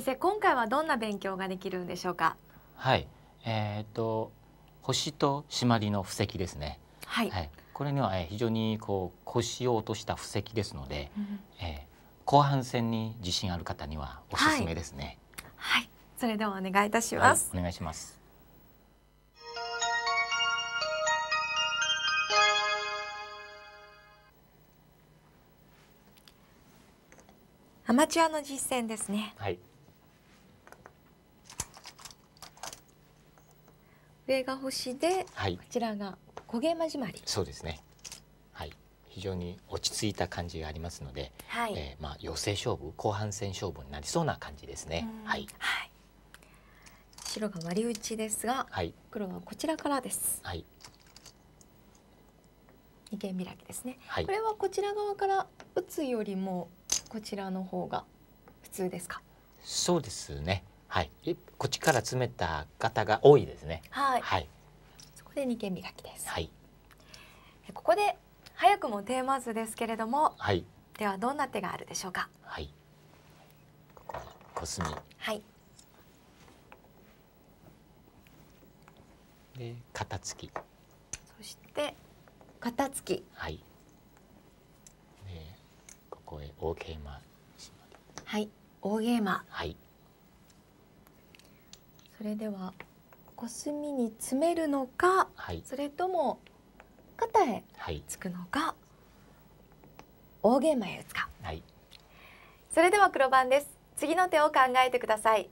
先生今回はどんな勉強ができるんでしょうかはいえー、っと星と締まりの布石ですねはい、はい、これには非常にこう腰を落とした布石ですので、うん、えー、後半戦に自信ある方にはおすすめですね、はい、はい、それではお願いいたします、はい、お願いしますアマチュアの実践ですね。はい。上が星で、はい、こちらが焦げまじまり。そうですね。はい。非常に落ち着いた感じがありますので、はい、えー、まあ陽性勝負後半戦勝負になりそうな感じですね。はい。はい。白が割り打ちですが、はい、黒はこちらからです。はい。二間開きですね、はい、これはこちら側から打つよりもこちらの方が普通ですか。そうですね。はい、こっちから詰めた方が多いですね。はい。はい、そこで二間磨きです。はい。ここで早くもテーマ図ですけれども、はい。ではどんな手があるでしょうか。はい。ここにコスミ。はい。で肩つき。そして肩つき。はい。でここへ大ゲーマー。はい。大ゲーマー。はい。それではコスミに詰めるのか、はい、それとも肩へつくのか、はい、大ゲイマへ打つか、はい、それでは黒番です次の手を考えてください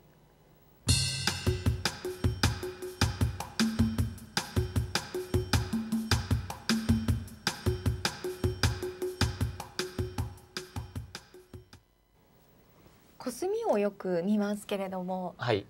コスミをよく見ますけれども、はい、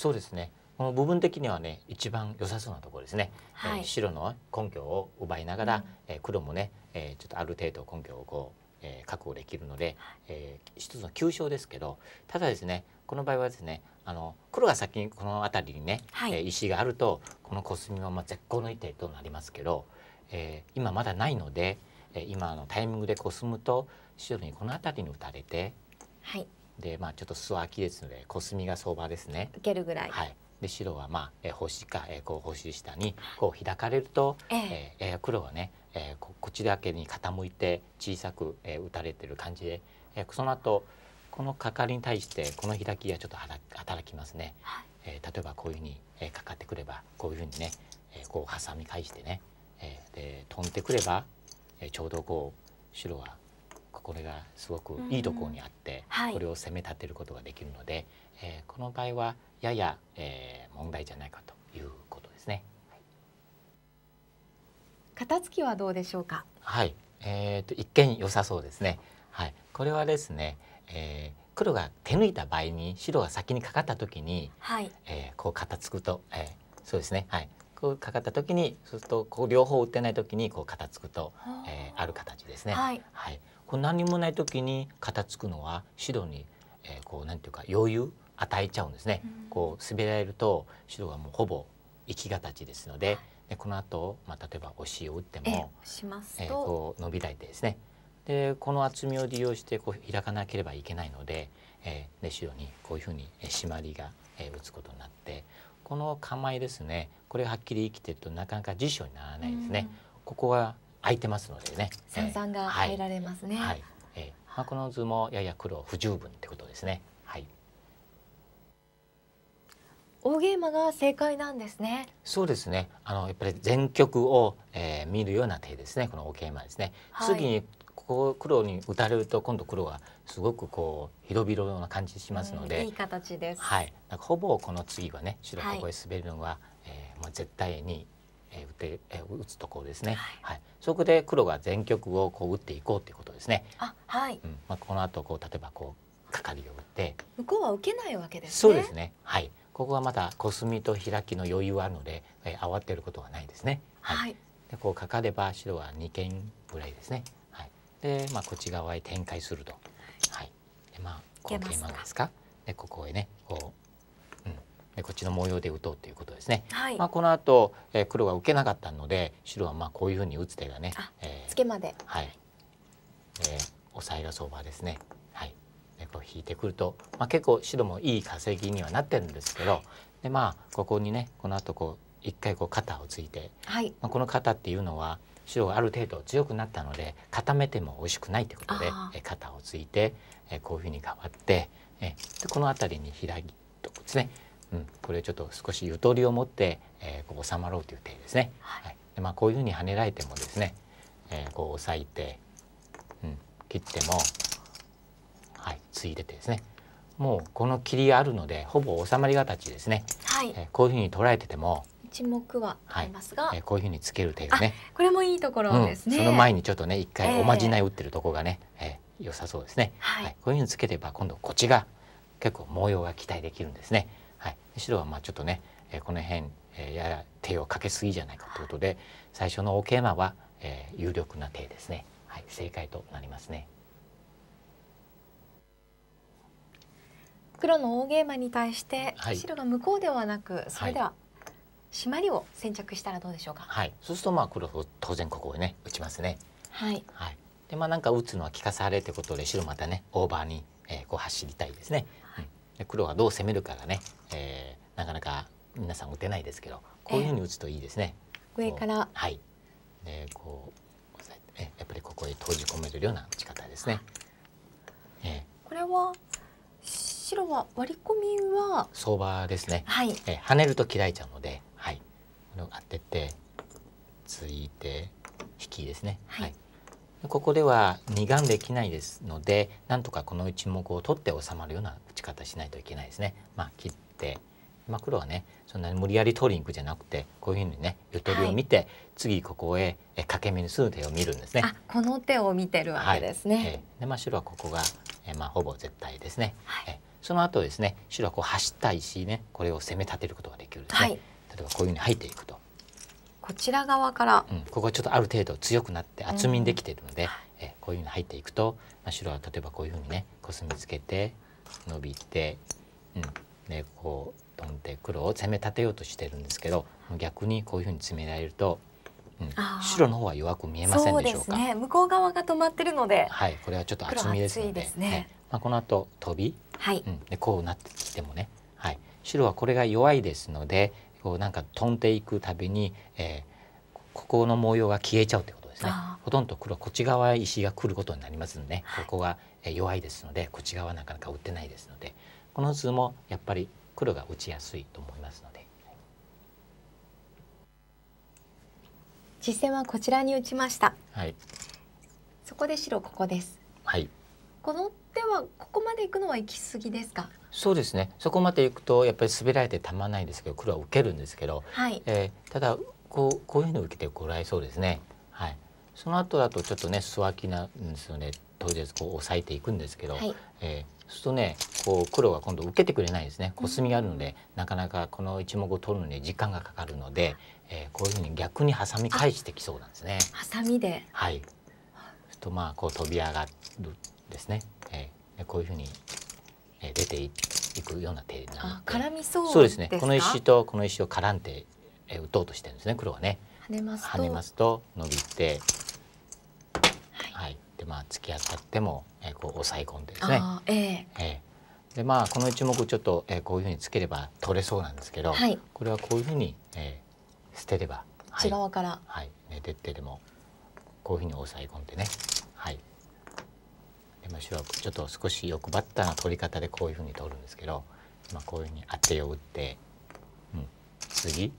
そうですねこの部分的にはね一番良さそうなところですね、はい、えー、白の根拠を奪いながら、うん、えー、黒もね、えー、ちょっとある程度根拠をこう、え確保できるので、え一つの急所ですけどただですねこの場合はですねあの黒が先にこの辺りにね、はい、え石があるとこのコスミはま絶好の一手となりますけど、え今まだないので、え今のタイミングでコスむと白にこの辺りに打たれて、はい、でまあちょっと素空きですのでコスミが相場ですね受けるぐらいはいで白はまあ、えー、星か、えー、こう星下にこう開かれると、えええー、黒はね、えー、こっちだけに傾いて小さく、えー、打たれてる感じで、えー、その後このかかりに対してこの開きがちょっと働きますね、はい、えー、例えばこういうふうに、えー、かかってくればこういうふうにね、えー、こう挟み返してね、えー、で飛んでくれば、えー、ちょうどこう白はこれがすごくいいところにあって、これを攻め立てることができるので、えー、この場合はやや、えー、問題じゃないかということですね。はい、片付きはどうでしょうか。はい、えっ、ー、と一見良さそうですね。はい、これはですね、えー、黒が手抜いた場合に白が先にかかった時に、はい、えー、こう片付くと、えー、そうですね。はい、こうかかった時にそうするとこう両方打ってない時にこう片付くと、えー、ある形ですね。はい、はい、こう何もない時に片付くのは白に、えー、こうなんていうか余裕与えちゃうんですね。うん、こう滑られると白がもうほぼ生き形ですので、でこの後まあ例えばおしを打っても、ええー、こう伸びないでですね。でこの厚みを利用してこう開かなければいけないので、えー、で白にこういうふうに締まりが、えー、打つことになってこの構えですねこれがはっきり生きてるとなかなか辞書にならないですね。うん、ここは空いてますのでね。三々が入られますね。はい。えー、まあこの図もやや黒不十分ってことですね。はい。大ゲーマが正解なんですね。そうですね。あのやっぱり全局を、えー、見るような手ですね。この大ゲーマですね。はい、次にここ黒に打たれると今度黒はすごくこう広々な感じしますので、うん、いい形です。はい。ほぼこの次はね白ここへ滑るのは、はい、えー、もう絶対にえー、打て、えー、打つところですね、はい、はい、そこで黒が全局をこう打っていこうということですね。あはい、うん、まあ、この後こう例えばこうかかりを打って向こうは受けないわけですね。そうですねはいここはまだコスミと開きの余裕あるので、えー、慌てることはないですね。はい、はい、でこうかかれば白は2件ぐらいですね。はい、で、まあ、こっち側へ展開すると。はい、でまあこうケイマですかでここへねこうこっちの模様で打とうということですね。はい、まあこの後、えー、黒が受けなかったので白はまあこういうふうに打つ手がね、えー、ツケまで、はい、えー、抑えが相場ですね。はい、でこう引いてくると、まあ、結構白もいい稼ぎにはなってるんですけど、でまあここにねこの後こう一回こう肩をついて、はい、まあこの肩っていうのは白がある程度強くなったので固めても美味しくないということで、え肩をついて、えこういうふうに変わって、えでこの辺りに開いとですね。うん、これちょっと少しゆとりを持って、えー、こう収まろうという手ですね。はい、はい、でまあ、こういうふうに跳ねられてもですね、えー、こう押さえて、うん、切っても、はい、ついでてですねもうこの切りあるのでほぼ収まり形ですね、はいえー、こういうふうに捉えてても一目はありますが、はい、えー、こういうふうにつける手がねこれもいいところですね、うん、その前にちょっとね一回おまじない打ってるとこがね、えー、良さそうですね、はい、はい、こういうふうにつければ今度こっちが結構模様が期待できるんですね。はい、白はまあちょっとね、えー、この辺、えー、やや手をかけすぎじゃないかということで最初の大マは、えー、有力な手ですね、はい、正解となりますね。黒の大ゲーマに対して、はい、白が向こうではなくそれでは締まりを先着したらどうでしょうか。はい、そうするとまあ黒当然ここをね打ちますね。はい。はい。でまあなんか打つのは利かされってことで白またねオーバーに、えー、こう走りたいですね。はい、うん黒がどう攻めるかがね、えー、なかなか皆さん打てないですけどこういうふうに打つといいですね。上からはいでこうえやっぱりここに閉じ込めるような打ち方ですね。えー、これは白は割り込みは相場ですね。はい、えー、跳ねると切られちゃうので、はい、これ当ててついて引きですね。はい、はい、ここでは2眼できないですのでなんとかこの1目を取って収まるような打ち方しないといけないですね。まあ、切ってまあ、黒はねそんなに無理やり取りに行くじゃなくてこういうふうにねゆとりを見て、はい、次ここへえ欠け目にする手を見るんですね。あこの手を見てるわけですね。はい、えー、でまあ、白はここが、えー、まあ、ほぼ絶対ですね。はい、えー、その後ですね白はこう走った石ねこれを攻め立てることができるんですね。はい、例えばこういうふうに入っていくとこちら側から、うん、ここがちょっとある程度強くなって厚みにできているので、うん、えこういうふうに入っていくと、まあ、白は例えばこういうふうにねコスミつけて伸びて、うん、ね、こう飛んで黒を攻め立てようとしてるんですけど逆にこういうふうに詰められると、うん、白の方は弱く見えませんでしょうか。うね、向こう側が止まってるので、はい、これはちょっと厚みですので、ねね、まあ、この後飛び、はいうん、でこうなってきてもね、はい、白はこれが弱いですのでこうなんか飛んでいくたびに、えー、ここの模様が消えちゃうということですねほとんど黒こっち側石が来ることになりますので、はい、ここが弱いですのでこっち側なかなか打ってないですのでこの図もやっぱり黒が打ちやすいと思いますので。実戦はこちらに打ちました。はい。そこで白ここです。はい。この手はここまで行くのは行き過ぎですかそうですねそこまで行くとやっぱり滑られてたまんないんですけど黒は受けるんですけど、はい、えー、ただこうこういうのう受けてこられそうですね。はい、その後だとちょっとね素空きなんですよね当日こう抑えていくんですけど、はい、えーするとねこう黒は今度受けてくれないですねコスミがあるので、うん、なかなかこの一目を取るのに時間がかかるので、えー、こういうふうに逆にハサミ返してきそうなんですね。ハサミではいとまあこう飛び上がるですね、えー、こういうふうに出ていくような手な絡みそうそうですねこの石とこの石を絡んで打とうとしてるんですね黒はね跳ねますと跳ねますと伸びて、はい、はい、でまあ突き当たっても、えこう抑え込んでですねえー、えー、でまあこの一目ちょっと、えこういうふうにつければ取れそうなんですけど、はい、これはこういうふうに、えー、捨てれば、はい、内側から、はいね、出てでもこういうふうに押さえ込んでね今手はちょっと少し欲張ったーの取り方でこういうふうに取るんですけど、まあ、こういうふうに当てを打って、うん、次、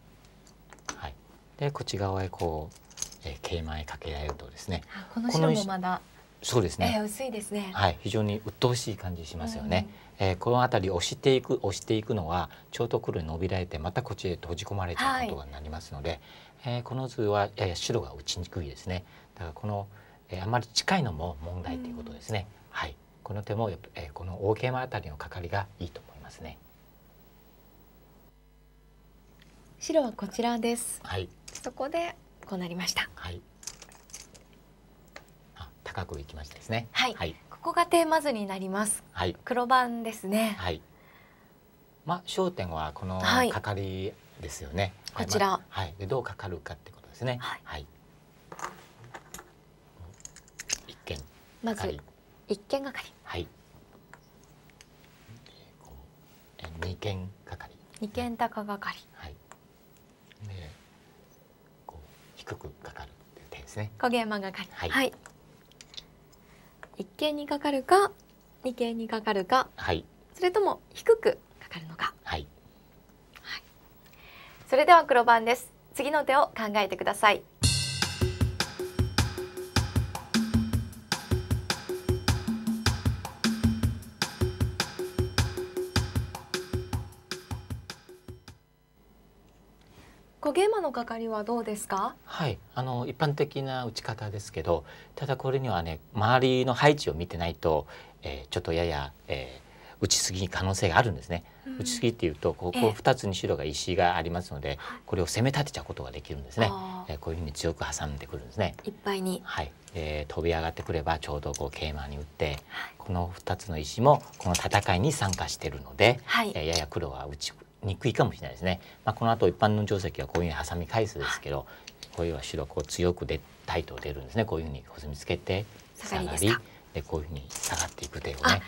はい、でこっち側へこう、えー、桂馬へかけられるとですねこの白もまだそうですね、えー、薄いですねはい非常に鬱陶しい感じしますよね、うん、えー、この辺り押していく押していくのはちょうど黒に伸びられてまたこっちへ閉じ込まれちゃうことになりますので、はい、えー、この図はやや白が打ちにくいですねだからこの、えー、あまり近いのも問題ということですね、うんはい、この手も、えー、この大桂馬あたりのカカリがいいと思いますね。白はこちらです。はい。そこでこうなりました。はい。あ、高くいきましたですね。はい。はい、ここがテーマ図になります。はい。黒番ですね。はい。まあ焦点はこのカカリですよね。はい、こちら。はい。でどうかかるかってことですね。はい。はい、一見。まずい一件係はい。二件係二件高係かはい。で、こう低くかかるっていう点ですね。小ゲマ係はい。はい、一件にかかるか、二件にかかるか。はい。それとも低くかかるのか。はい。はい。それでは黒番です。次の手を考えてください。焦げ間のかかりはどうですかはいあの一般的な打ち方ですけどただこれにはね周りの配置を見てないと、えー、ちょっとやや、えー、打ちすぎ可能性があるんですね、うん、打ちすぎっていうとここ二つに白が石がありますので、えー、これを攻め立てちゃうことができるんですね、えー、こういうふうに強く挟んでくるんですねいっぱいにはい、えー、飛び上がってくればちょうどこう桂馬に打って、はい、この2つの石もこの戦いに参加してるので、はい、えー、やや黒は打ちにくいかもしれないですね。まあ、この後一般の定石はこういうふうにハサ返すですけど、はい、こういうは白こう強く出たいと出るんですね。こういうふうにコスミつけて下がりでこういうふうに下がっていく手をね。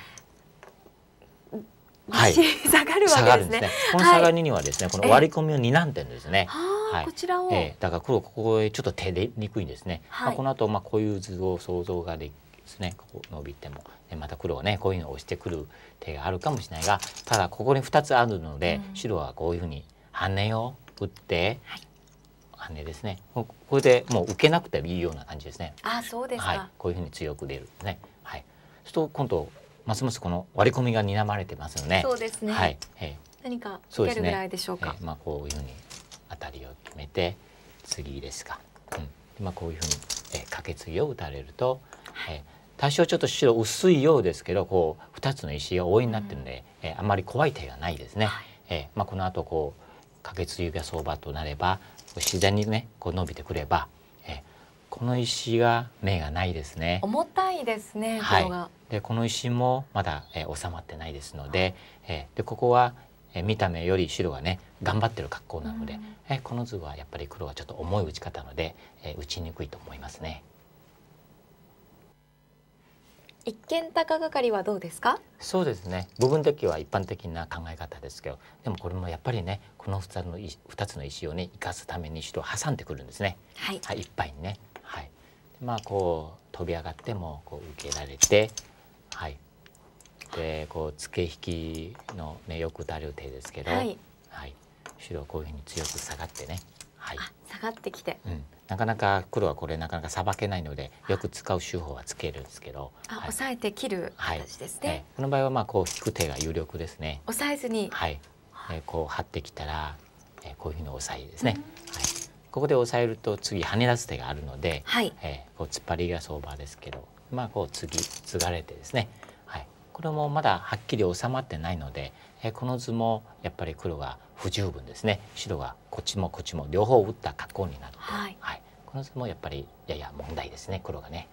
はい、下がるわけですね。すねこの下がりにはですね、はい、この割り込みを二難点ですね。はい、こちらを、えー、だから黒ここへちょっと手出にくいんですね。はい、まあこの後まあこういう図を想像がでですねここ伸びても、ね、また黒はねこういうのを押してくる手があるかもしれないがただここに2つあるので、うん、白はこういうふうに羽ネを打って、はい、ハですねこれでもう受けなくてもいいような感じですね。あそうですはい、こういうふうに強く出るね。はい、すると今度ますますこの割り込みが睨まれてますよね。そうですね。はい。えー、何か受けるぐらいでしょうか。うねえー、まあこういうふうに当たりを決めて次ですか。うん。まあこういうふうに、えー、カケツギを打たれると、はい、えー、多少ちょっと白薄いようですけどこう2つの石が多いになってるんで、えー、あまり怖い手がないですね。はい、えー、まあ、この後こう可決指輪相場となれば自然にねこう伸びてくれば、えー、この石が目がないですね。重たいですね。はい。でこの石もまだ、えー、収まってないですので、はい、えー、でここは、えー、見た目より白がね頑張ってる格好なので、うん、えー、この図はやっぱり黒はちょっと重い打ち方なので、えー、打ちにくいと思いますね。一見高がかりはどうですかそうですね部分的は一般的な考え方ですけどでもこれもやっぱりねこの二つの2つの石をね生かすために一度挟んでくるんですね、はい、はい、いっぱいにね。はい、まあこう飛び上がってもこう受けられて、はい、でこう付け引きの、ね、よく打たれる手ですけど、はいはい、白こういうふうに強く下がってね。はい、下がってきて、うん、なかなか黒はこれなかなかさばけないのでよく使う手法はつけるんですけど、はい、抑えて切る形ですね、はい、この場合はまあこう引く手が有力ですね抑えずにはい、えー、こう張ってきたら、えー、こういうふうに押さえですね、うん、はい、ここで押さえると次跳ね出す手があるので、はい、えー、こう突っ張りが相場ですけどまあこう次継がれてですねはいこれもまだはっきり収まってないのでえこの図もやっぱり黒が不十分ですね白がこっちもこっちも両方打った格好になるて、はい、はい、この図もやっぱりやや問題ですね黒がね。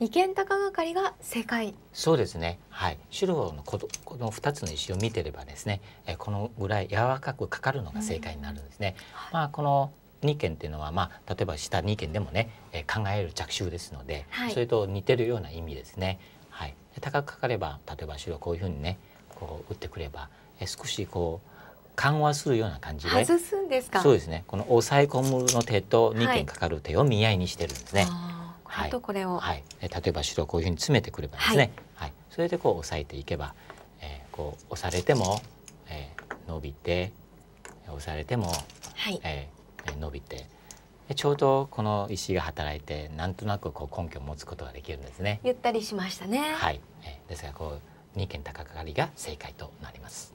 二間高がかりが正解そうですねはい白のこの二つの石を見てればですねえこのぐらい柔らかくかかるのが正解になるんですね、うんはい、まあこの二間っていうのは、まあ、例えば下二間でもね、え考える着手ですので、はい、それと似てるような意味ですね。はい、高くかかれば例えば白こういうふうにねこう打ってくればえ少しこう緩和するような感じでそうですねこの抑え込むの手と2点かかる手を見合いにしてるんですね。はい、これを、はい、例えば白こういうふうに詰めてくればですね、はい、はい、それでこう押さえていけば、えー、こう押されても、えー、伸びて押されても、はい、えー、伸びてちょうどこの石が働いてなんとなくこう根拠を持つことができるんですね。ゆったりしましたね。はい。えー、ですがこう二間高かりが正解となります。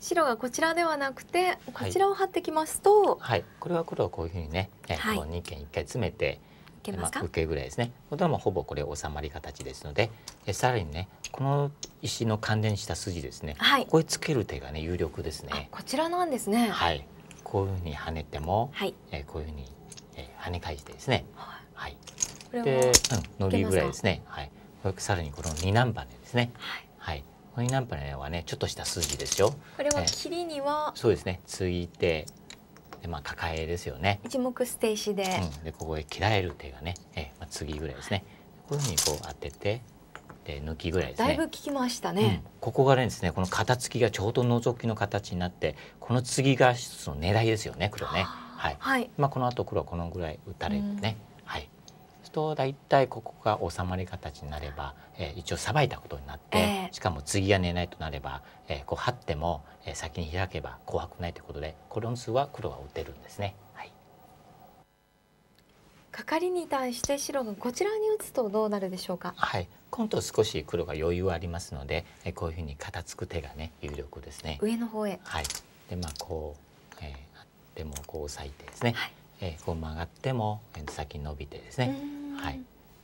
白がこちらではなくてこちらを張ってきますと、はい、はい、これは黒はこういうふうにね、えー、はい、こう二間一回詰めて。けますか、まあ、受けぐらいですね。これはもうほぼこれ収まり形ですので、えさらにねこの石の関連した筋ですね。はい、ここへつける手がね有力ですね。こちらなんですね。はい。こういうふうに跳ねても、はい、えー、こういうふうに、えー、跳ね返してですね。はい。はい、で、うん、伸びぐらいですね。はい。さらにこの二ナンバネですね。はい。はい。二のナンバネはね、ちょっとした数字ですよ。これは切りには、えー、そうですね。ついて。でまあ、抱えですよね一目捨て石で,、うん、でここへ切られる手がね、えーまあ、次ぐらいですね、こういうふうにこう当ててえー、抜きぐらいですねだいぶ効きましたね、うん、ここがですねこの肩付きがちょうど覗きの形になってこの次が一つの狙いですよね黒ねはい、はい、まあこの後黒はこのぐらい打たれるね、うん、はいと大体ここが収まり形になれば、えー、一応さばいたことになって、えー、しかも次が狙いとなれば、えー、こう張っても、えー、先に開けば怖くないということでこの図は黒は打てるんですね。カカリに対して白がこちらに打つとどうなるでしょうか。はい、今度少し黒が余裕ありますので、えこういうふうに片付く手がね有力ですね。上の方へ。はい。でまあこう、えー、でもこう押さえてですね。はい、えー、こう曲がっても先伸びてですね。はい。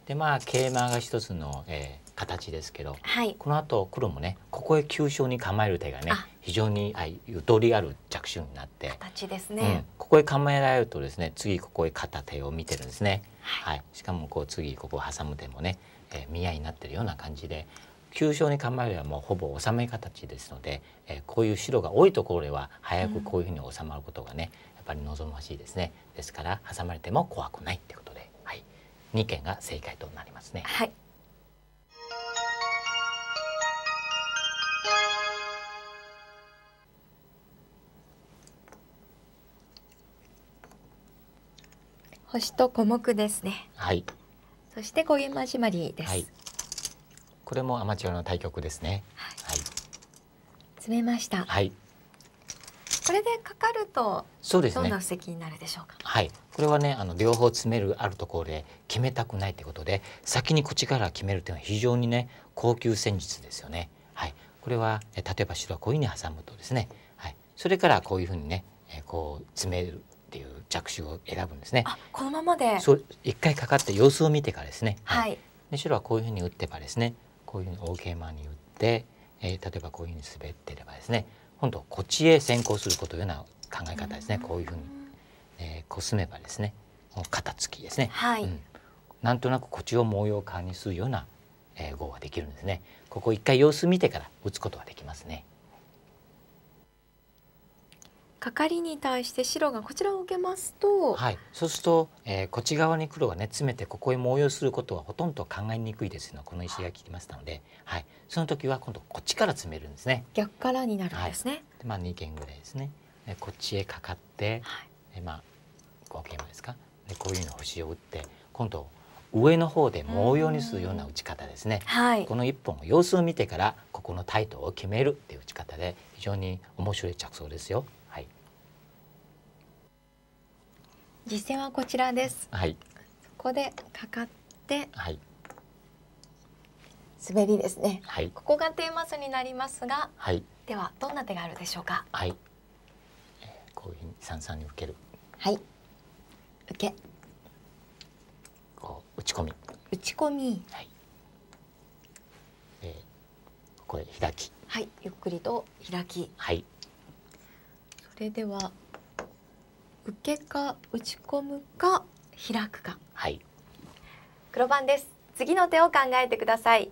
でまあ桂馬が一つの、え形ですけど、はい、この後黒もねここへ急所に構える手がね非常にゆとりある着手になって形ですね、うん、ここへ構えられるとですね次ここへ片手を見てるんですね、はい、はい、しかもこう次ここ挟む手もね、えー、見合いになってるような感じで急所に構えればもうほぼ収め形ですので、えー、こういう白が多いところでは早くこういうふうに収まることがね、うん、やっぱり望ましいですねですから挟まれても怖くないってことで、はい、2件が正解となりますね。はい星と小目ですね。はい。そして小毛始まりです、はい。これもアマチュアの対局ですね。はい。はい、詰めました。はい。これでかかるとそうです、ね、どんな布石になるでしょうか。はい。これはねあの両方詰めるあるところで決めたくないということで先にこっちから決めるというのは非常にね高級戦術ですよね。はい。これは例えば白はこういうふうに挟むとですね。はい。それからこういうふうにね、えこう詰める着手を選ぶんですね。このままでそう一回かかって様子を見てからですね、はい、はい、で白はこういうふうに打ってばですねこういうふうに大桂馬に打って、えー、例えばこういうふうに滑ってればですね今度こっちへ先行することような考え方ですねこういうふうに、えー、こすめばですねもう肩つきですね、はい、うん、なんとなくこっちを模様化にするような、えー、碁ができるんですね。ここ一回様子見てから打つことができますね。カカリに対して白がこちらを受けますと、はい、そうすると、えー、こっち側に黒がね詰めてここへ模様することはほとんど考えにくいですのこの石が切りましたので、はい、その時は今度こっちから詰めるんですね。逆からになるんですね。はい、まあ二件ぐらいですね。でこっちへかかって、はい、まあ五間ですか。でこういうの星を打って今度上の方で模様にするような打ち方ですね、はい、この一本様子を見てからここのタイトを決めるっていう打ち方で非常に面白い着想ですよ。実戦はこちらです。はい。ここでかかって、はい、滑りですね。はい。ここがテーマ図になりますが、はい。ではどんな手があるでしょうか。はい。えー、こういうふうに三三に受ける。はい。受け。こう打ち込み。打ち込み。はい。えー、ここへ開き。はい。ゆっくりと開き。はい。それでは受けか打ち込むか開くかはい黒番です次の手を考えてください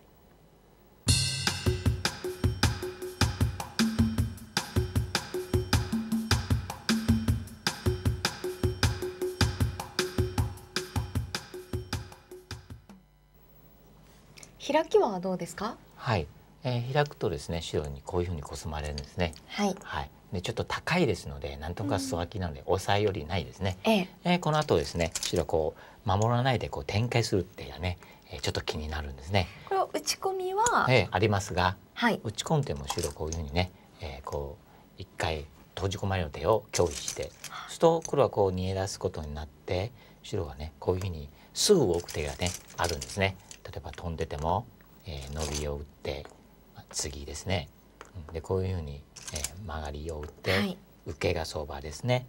開きはどうですかはい、えー、開くとですね白にこういうふうにコスまれるんですねはい、はい、でちょっと高いですので何とか素空きなので抑えよりないですね、えええこの後ですね白こう守らないでこう展開するっていうのはね、えちょっと気になるんですねこれ打ち込みは、えありますが、はい、打ち込んでも白こういうふうにね、えー、こう一回閉じ込まれの手を拒否してすると黒はこう逃げ出すことになって白はねこういうふうにすぐ動く手がねあるんですね。例えば飛んでても、えー、伸びを打って、次ですねでこういうふうに、えー、曲がりを打って、はい、受けが相場ですね。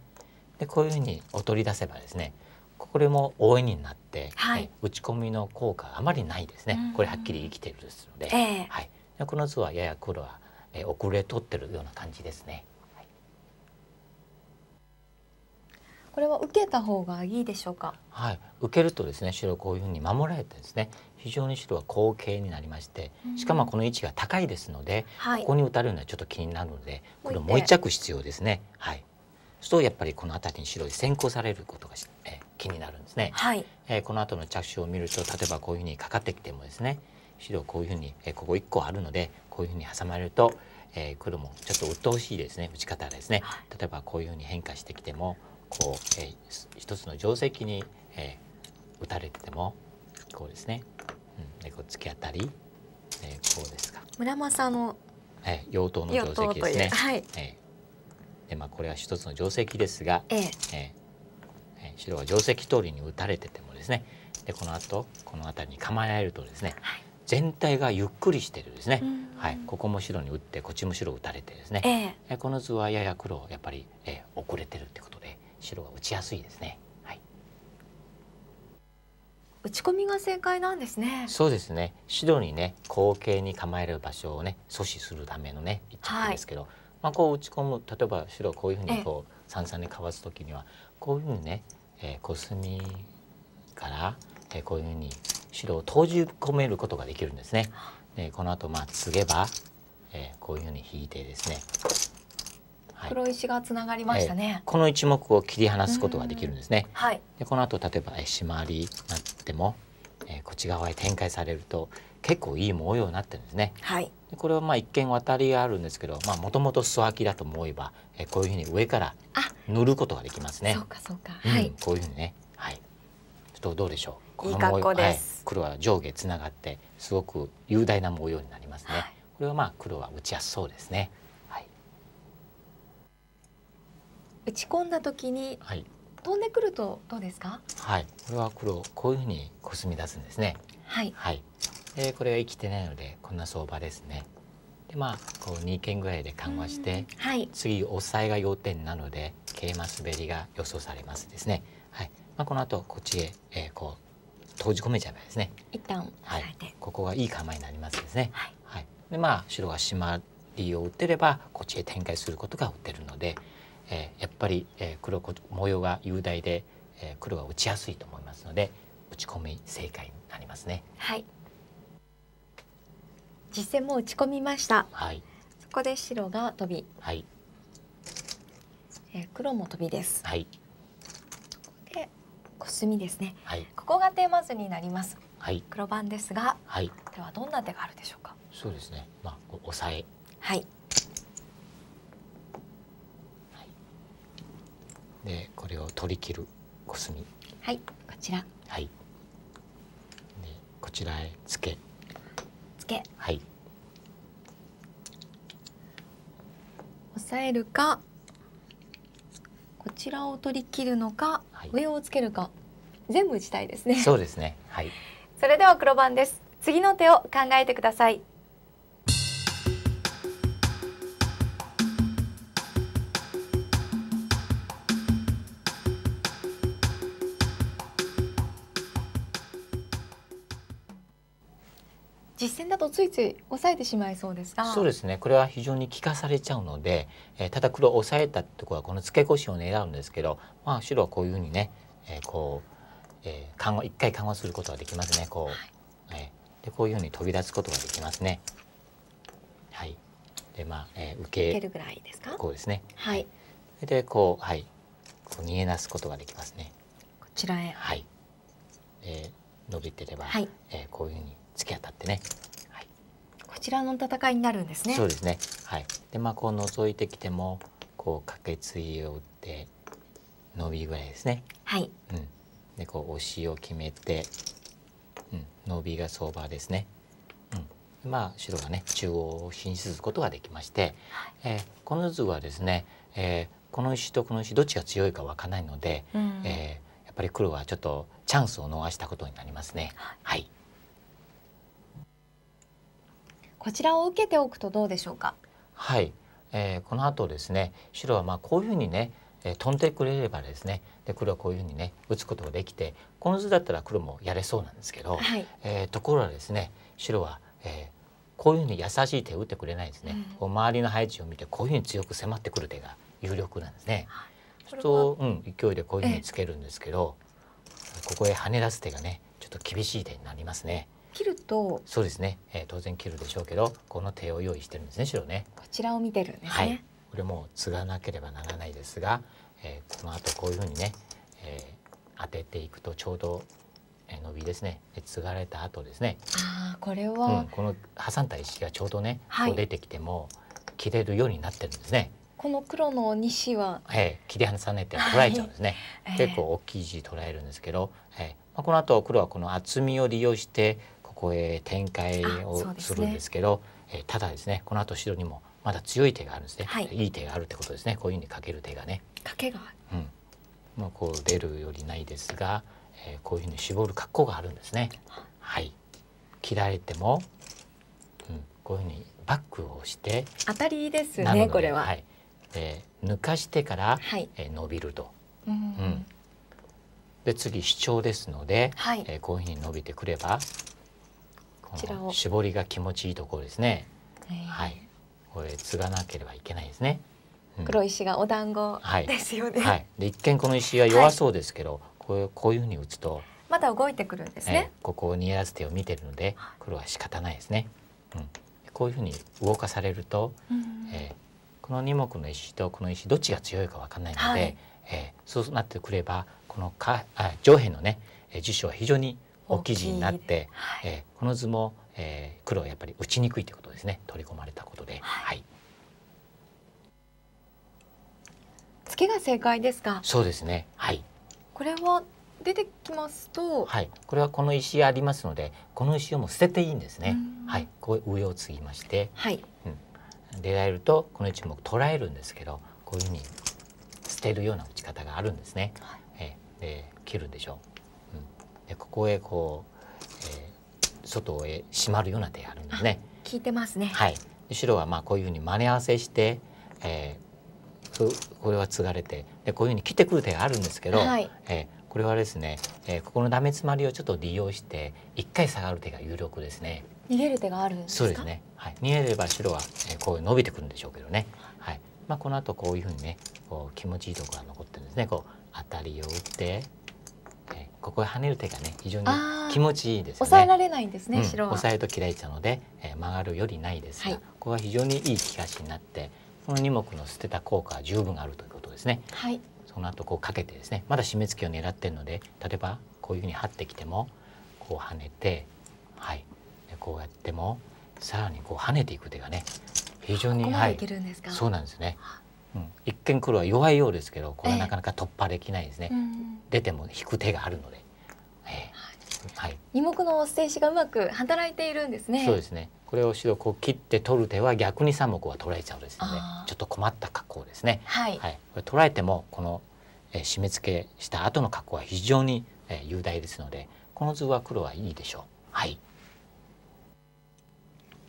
でこういうふうにお取り出せばですねこれも応援になって、はい、打ち込みの効果あまりないですね、うん、これはっきり生きてるですので、えー、はい、この図はやや黒は、えー、遅れとってるような感じですね。はい、これは受けた方がいいでしょうか。はい、受けるとですね、白こういうふうに守られてですね、非常に白は後傾になりましてしかもこの位置が高いですので、うん、ここに打たれるのはちょっと気になるのでこれもう一着必要ですね。はい、そうするとやっぱりこの辺りに白い先行されることが、え気になるんですね。はいえー、この後の着手を見ると例えばこういうふうにかかってきてもですね白こういうふうに、えここ1個あるのでこういうふうに挟まれると、えー、黒もちょっと鬱陶しいですね打ち方ですね。はい、例えばこういうふうに変化してきてもこう、えー、一つの定石に、えー、打たれててもこうですねでこう突き当たり、えー、こうですか。村正の、えー、妖刀の定石ですね。はい。えー、でまあこれは一つの定石ですが、えー、えー、白は定石通りに打たれててもですね。でこの後この辺りに構えられるとですね、はい、全体がゆっくりしてるですね、はい、ここも白に打ってこっちも白打たれてですね、えー、この図はやや黒やっぱり、えー、遅れてるってことで白は打ちやすいですね。打ち込みが正解なんですね。そうですね。白にね、後傾に構える場所をね、阻止するためのね、一着ですけど、はい、まあこう打ち込む、例えば白こういうふうにこう三々にかわすときには、こういうふうにね、えー、コスミから、えー、こういうふうに白を投じ込めることができるんですね。で、この後まあ継げば、えー、こういうふうに引いてですね、黒石がつながりましたね、はい、この一目を切り離すことができるんですね。はい、でこの後例えばシマリになっても、えー、こっち側へ展開されると結構いい模様になってるんですね。はい、でこれはまあ一見渡りがあるんですけどもともと素脇だと思えば、えー、こういうふうに上から塗ることができますね。そうかそうか、はい、うん、こういうふうにね、はい、ちょっとどうでしょうこの模様いいはい、黒は上下つながってすごく雄大な模様になりますね。これはまあ黒は打ちやすそうですね。打ち込んだ時に、飛んでくるとどうですかはいこれは黒こういうふうにコスみ出すんですねはい、はい、でこれは生きてないのでこんな相場ですねでまあこう2件ぐらいで緩和して、はい、次押さえが要点なので桂馬滑りが予想されますですねはい、まあ、この後こっちへ、えー、こう閉じ込めちゃえばですね一旦はい、ここがいい構えになりますですねはい、はい、でまあ白が締まりを打てればこっちへ展開することが打てるので、えー、やっぱり、えー、黒模様が雄大で、えー、黒は打ちやすいと思いますので打ち込み正解になりますね。はい。実戦も打ち込みました。はい。そこで白が飛び。はい。えー、黒も飛びです。はい。でコスミですね。はい。ここがテーマ図になります。はい。黒番ですが、はい。ではどんな手があるでしょうか。そうですね。まあ、抑え。はい。でこれを取り切るコスミはいこちらはいでこちらへつけつけはい押さえるかこちらを取り切るのか、はい、上をつけるか全部打ちたいですねそうですねはいそれでは黒番です次の手を考えてくださいとついつい抑えてしまいそうですがそうですねこれは非常に効かされちゃうので、えー、ただ黒を抑えたところはこのツケコシを狙うんですけど、まあ、白はこういうふうにね、えー、こう、えー、緩和一回緩和することができますねこう、はい、えー、でこういうふうに飛び出すことができますね。はい、でまあ、えー、受け受けるぐらいですかこうですね。はい、はい、でこう,、はい、こう逃げ出すことができますね。こちらへはい、えー、伸びてれば、はい、えー、こういうふうに突き当たってねこちらの戦いになるんですね。そうですね。はい。でまあこう覗いてきてもこうかけついを打って伸びぐらいですね。はい。うん。でこう押しを決めて、うん、伸びが相場ですね。うん。まあ白がね中央を進出することができまして、はい、えー、この図はですね、えー、この石とこの石どっちが強いかわからないので、うん、えー、やっぱり黒はちょっとチャンスを逃したことになりますね。はい、はいこちらを受けておくとどうでしょうか。はい、えー、この後ですね白はまあこういうふうにね、えー、飛んでくれればですねで黒はこういうふうにね打つことができてこの図だったら黒もやれそうなんですけど、はい、えー、ところがですね白は、えー、こういうふうに優しい手を打ってくれないですね、うん、周りの配置を見てこういうふうに強く迫ってくる手が有力なんですね。はい、と、うん、勢いでこういうふうにつけるんですけど、えここへ跳ね出す手がねちょっと厳しい手になりますね。切るとそうですね、えー、当然切るでしょうけどこの手を用意してるんですね白ねこちらを見てるんですね、はい、これも継がなければならないですが、えー、この後こういうふうにね、えー、当てていくとちょうど、えー、伸びですね継がれた後ですねああこれは、うん、この挟んだ石がちょうどね、はい、こう出てきても切れるようになってるんですねこの黒の西は、えー、切り離されて捉えちゃうんですね、はいえー、結構大きい字捉えるんですけど、えーまあ、この後黒はこの厚みを利用してこへ展開をするんですけど、ね、えただですねこの後白にもまだ強い手があるんですね、はい、いい手があるってことですねこういうふうにかける手がね。かけがうん、まあ、こう出るよりないですが、えー、こういうふうに絞る格好があるんですね。はい、切られても、うん、こういうふうにバックをして当たりですねこれは。はいえー、抜かしてから、はい、えー、伸びると。うん、うん、で次主張ですので、はい、えー、こういうふうに伸びてくればちらを絞りが気持ちいいところですね、えー、はいこれ継がなければいけないですね、うん、黒石がお団子ですよね、はい、はい、で一見この石は弱そうですけど、はい、こうこういうふうに打つとまだ動いてくるんですね、えー、ここを逃げ出す手を見てるので黒は仕方ないですね、うん、こういうふうに動かされると、うん、えー、この二目の石とこの石どっちが強いかわかんないので、はい、えー、そうなってくればこのかあ上辺のねえ辞書は非常に大きい字になって、はい、えー、この図も、えー、黒はやっぱり打ちにくいということですね取り込まれたことで。はい、ツケが正解ですかそうですねはいこれは出てきますとはいこれはこの石ありますのでこの石をもう捨てていいんですねはいこう上を継ぎましてはい、うん、出られるとこの一目捉えるんですけどこういうふうに捨てるような打ち方があるんですね、はい、えー、で切るんでしょうでここへこう、えー、外へ閉まるような手あるんですね。効いてますね。はい。白はまあこういうふうに真似合わせして、えー、これは継がれてでこういうふうに切ってくる手があるんですけど、はい、えー、これはですね、えー、ここのダメ詰まりをちょっと利用して一回下がる手が有力ですね。逃げる手があるんですそうですね。はい。逃げれば白は、えー、こう伸びてくるんでしょうけどね。はい。まあこの後こういうふうにね、こう気持ちいいところが残ってるんですね。こう当たりを打って。ここへ跳ねる手がね非常に気持ちいいです、ね、抑えられないんですね、うん、白は。抑えると切られちゃうので、えー、曲がるよりないですが、はい、ここは非常にいい利かしになってこの二目の捨てた効果は十分あるということですね。はい、その後こうかけてですねまだ締め付けを狙ってるので例えばこういうふうに張ってきてもこう跳ねてはいでこうやってもさらにこう跳ねていく手がね非常にはいそうなんですね。一見黒は弱いようですけどこれはなかなか突破できないですね、出ても引く手があるので、えーはい、二目の捨て石がうまく働いているんですねそうですねこれを白こう切って取る手は逆に三目は取られちゃうですねちょっと困った格好ですね、はい、はい、これ取られてもこの、えー、締め付けした後の格好は非常に、えー、雄大ですのでこの図は黒はいいでしょうはい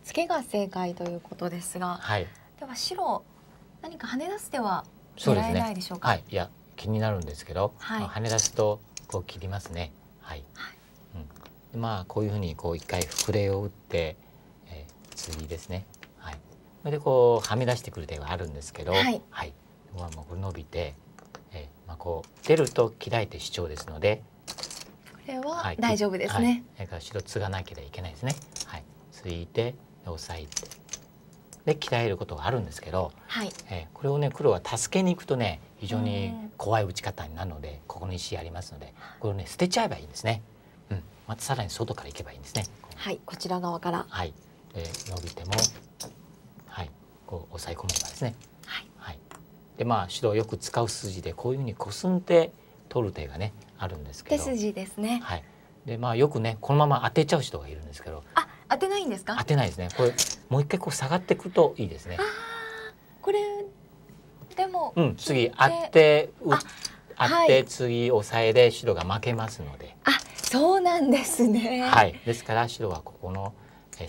ツケが正解ということですが、はい、では白何か跳ね出す手は狙えないでしょうか。うね、はい、いや気になるんですけど、はい、まあ、跳ね出すとこう切りますね。はい。はい、うん。まあこういうふうにこう一回膨れを打って、えー、次ですね。はい。それでこうはみ出してくる手があるんですけど、はい。はい、まもう伸びて、えー、まあこう出ると切られて主張ですので。これは大丈夫ですね。はい、だから白継がなければいけないですね。はい。ついて押さえて。で鍛えることがあるんですけど、はいえこれをね黒は助けに行くとね非常に怖い打ち方になるのでここの石ありますのでこれをね捨てちゃえばいいんですね。うん、またさらに外から行けばいいんですね。はいこちら側から。はい、え伸びてもはいこう押さえ込めばですね。はい、はい、でまあ白よく使う筋でこういうふうにこすんで取る手がねあるんですけど。手筋ですね。はい。でまあよくねこのまま当てちゃう人がいるんですけど。あ当てないんですか当てないですねこれもう一回こう下がっていくといいですねこれでも、うん、次当て打あって、次押さえで白が負けますのであそうなんですねはいですから白はここの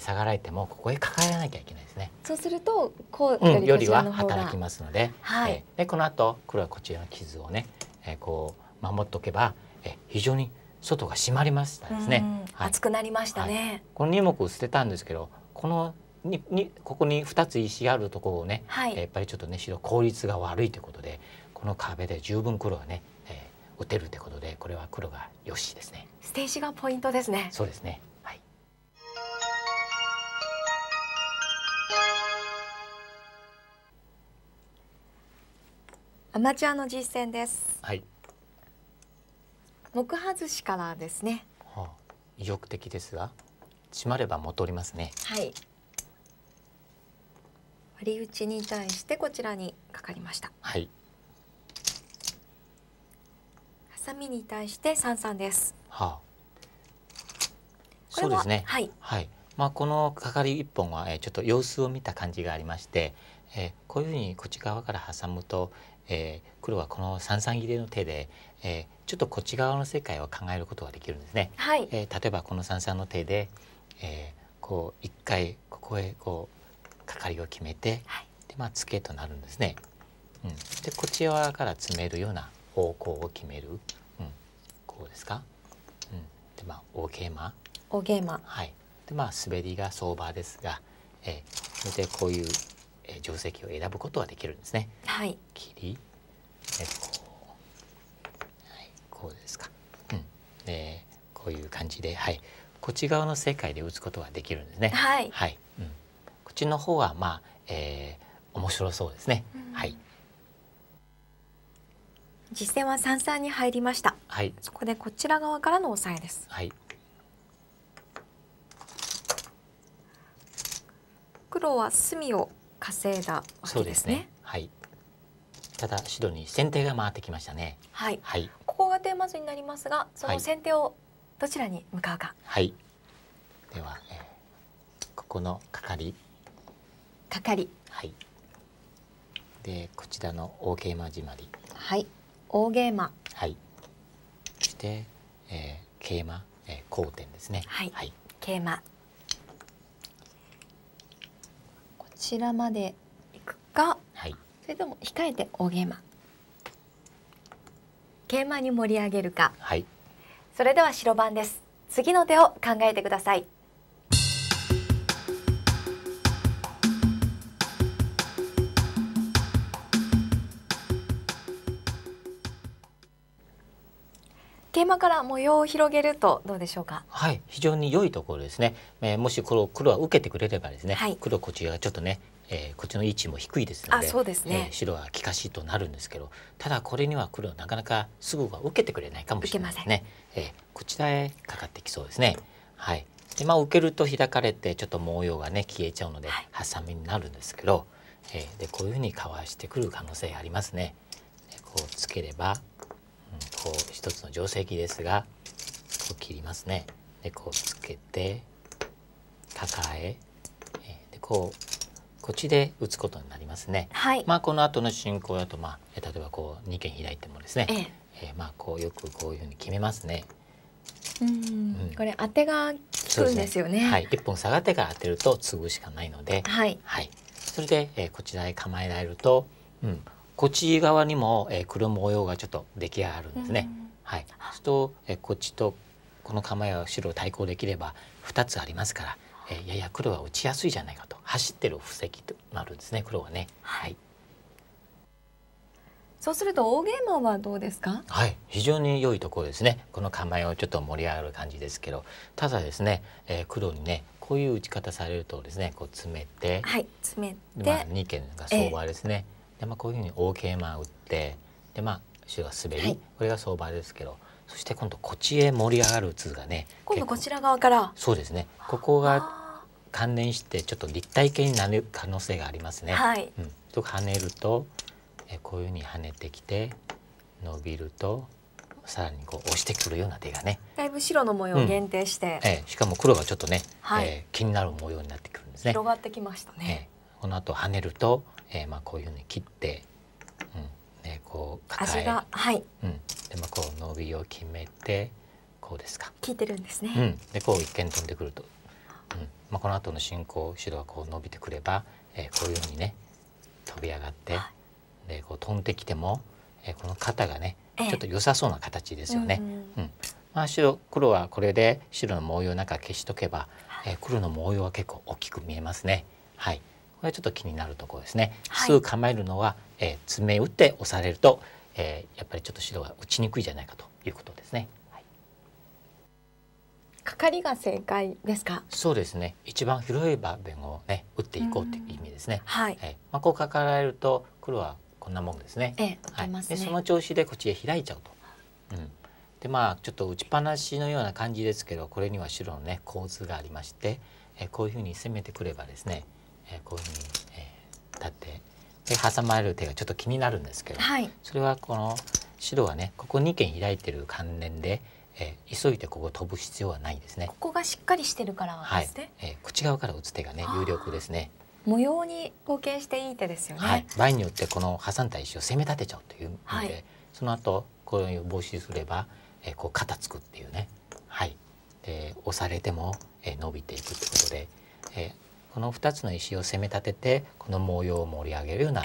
下がられてもここへ抱えなきゃいけないですねそうするとこう、うん、よりは働きますので,、はい、えでこの後黒はこちらの傷をね、えー、こう守っておけば、えー、非常に外が閉まりましたですね、はい、くなりましたね、はい、この二目捨てたんですけどこのににここに二つ石あるところをね、はい、やっぱりちょっとね白効率が悪いということでこの壁で十分黒はね、えー、打てるということでこれは黒がよしですね捨て石がポイントですねそうですねはいアマチュアの実践ですはい木外しからですね、はあ、意欲的ですが締まれば戻りますねはい割り打ちに対してこちらにかかりましたはいハサミに対して三三です、はあそうですねはい、はい、まあ、このかかり一本は、えちょっと様子を見た感じがありまして、えこういうふうにこっち側から挟むと、えー、黒はこの三々切れの手で、えー、ちょっとこっち側の世界を考えることができるんですね。はい、えー、例えばこの三々の手で、えー、こう一回ここへこうカカリを決めて、はい、でまあツケとなるんですね。うん、でこっち側から詰めるような方向を決める、うん、こうですか。うん、でまあ大ゲーマ。大ゲーマ。はい。でまあ滑りが相場ですが、えー、そでこういうえー、定石を選ぶことはできるんですね。はい。切り、え霧猫。はい、こうですか。うん。えで、こういう感じで、はい。こっち側の世界で打つことはできるんですね。はい。はい。うん。こっちの方はまあ、えー、面白そうですね。うん、はい。実戦は三三に入りました。はい。そこでこちら側からの押さえです。はい。黒は隅を稼いだわけですね。すねはい。ただシドニー先手が回ってきましたね。はい。はい、ここがテーマ図になりますが、その先手をどちらに向かうか。はい。では、えー、ここの係。係。かかり。はい。でこちらの大ゲーマ締まり。はい。大ゲーマ。はい。そして、えー、桂馬、えー、交点ですね。はい。はい、桂馬。白までいくか、はい、それとも控えて大ゲーマ桂馬に盛り上げるか、はい、それでは白番です次の手を考えてくださいテーマから模様を広げるとどうでしょうか。はい、非常に良いところですね。えー、もし黒黒は受けてくれればですね、はい、黒こちらがちょっとねえー、こっちの位置も低いですのでそうですね、えー、白は利かしとなるんですけどただこれには黒はなかなかすぐは受けてくれないかもしれないですね、えー、こちらへかかってきそうですね。はいでまあ、受けると開かれてちょっと模様がね消えちゃうので、はい、ハサミになるんですけど、えー、でこういうふうにかわしてくる可能性ありますね。こうつければこう一つの定石ですがこう切りますね。でこうつけて抱えでこうこっちで打つことになりますね。はい、まあこの後の進行だと、まあ、例えばこう2軒開いてもですね、えええー、まあこうよくこういうふうに決めますね。うん、うん、これ当てが効くんですよね。ねはい、一本下がってから当てると継ぐしかないので、はい、はい、それで、えー、こちらへ構えられると、うん、こっち側にも、えー、黒模様がちょっと出来上がるんですね。うん、はい。すと、えー、こっちとこの構えは白を対抗できれば二つありますから、えー、やや黒は打ちやすいじゃないかと走ってる布石となるんですね黒はね。はい。そうすると大ゲーマーはどうですか。はい、非常に良いところですね。この構えをちょっと盛り上がる感じですけど、ただですね、えー、黒にねこういう打ち方されるとですね、こう詰めて、はい、詰めて、まあ二件が相場ですね。えーで、まあ、こういうふうに大桂馬打ってで、まあ、主が滑り、はい、これが相場ですけどそして今度こっちへ盛り上がる図がね今度こちら側からそうですねここが関連してちょっと立体形になる可能性がありますね。はい、うん、と跳ねるとえこういうふうに跳ねてきて伸びるとさらにこう押してくるような手がねだいぶ白の模様を限定して、うん、えー、しかも黒がちょっとね、はい、えー、気になる模様になってくるんですね広がってきましたね、えー、この後跳ねるとえー、まあこういうふうに切って、うんえー、こう味がはい、うん、でまあこう伸びを決めてこうですか効いてるんですね、うん、でこう一見飛んでくると、うんまあ、この後の進行白はこう伸びてくれば、えー、こういうふうにね飛び上がって、はい、でこう飛んできても、えー、この肩がねちょっと良さそうな形ですよね。うん、うんまあ、白黒はこれで白の模様なんか消しとけば、えー、黒の模様は結構大きく見えますね。はいこれちょっと気になるところですね。はい、すぐ構えるのは、えー、爪打って押されると、えー、やっぱりちょっと白が打ちにくいじゃないかということですね。はい、かかりが正解ですか。そうですね。一番広い場面をね打っていこうという意味ですね。はい。えー、まあこうかかられると黒はこんなもんですね。ええ、はい、ね、でその調子でこっちへ開いちゃうと。うん。でまあちょっと打ちっぱなしのような感じですけどこれには白のね構図がありまして、えこういうふうに攻めてくればですねえこういうふうに、え立ってで挟まれる手がちょっと気になるんですけど、はい、それはこの白はねここ2間開いてる関連で、え急いでここ飛ぶ必要はないですね。ここがしっかりしてるからはい、え口側から打つ手がね有力ですね。模様に貢献していい手ですよね。はい、場合によってこの挟んだ石を攻め立てちゃうというので、はい、その後こういう防止すれば、えこう肩つくっていうね、はい、で押されても、え伸びていくってことで、えこの2つの石を攻め立ててこの模様を盛り上げるような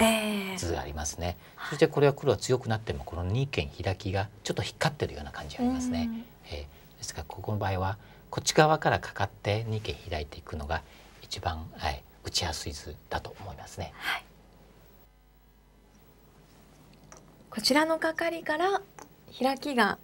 図がありますね、えー、そしてこれは黒は強くなってもこの2軒開きがちょっと光ってるような感じがありますね、えー、ですからここの場合はこっち側からかかって2軒開いていくのが一番、はい、打ちやすい図だと思いますね、はい、こちらのかかから開きが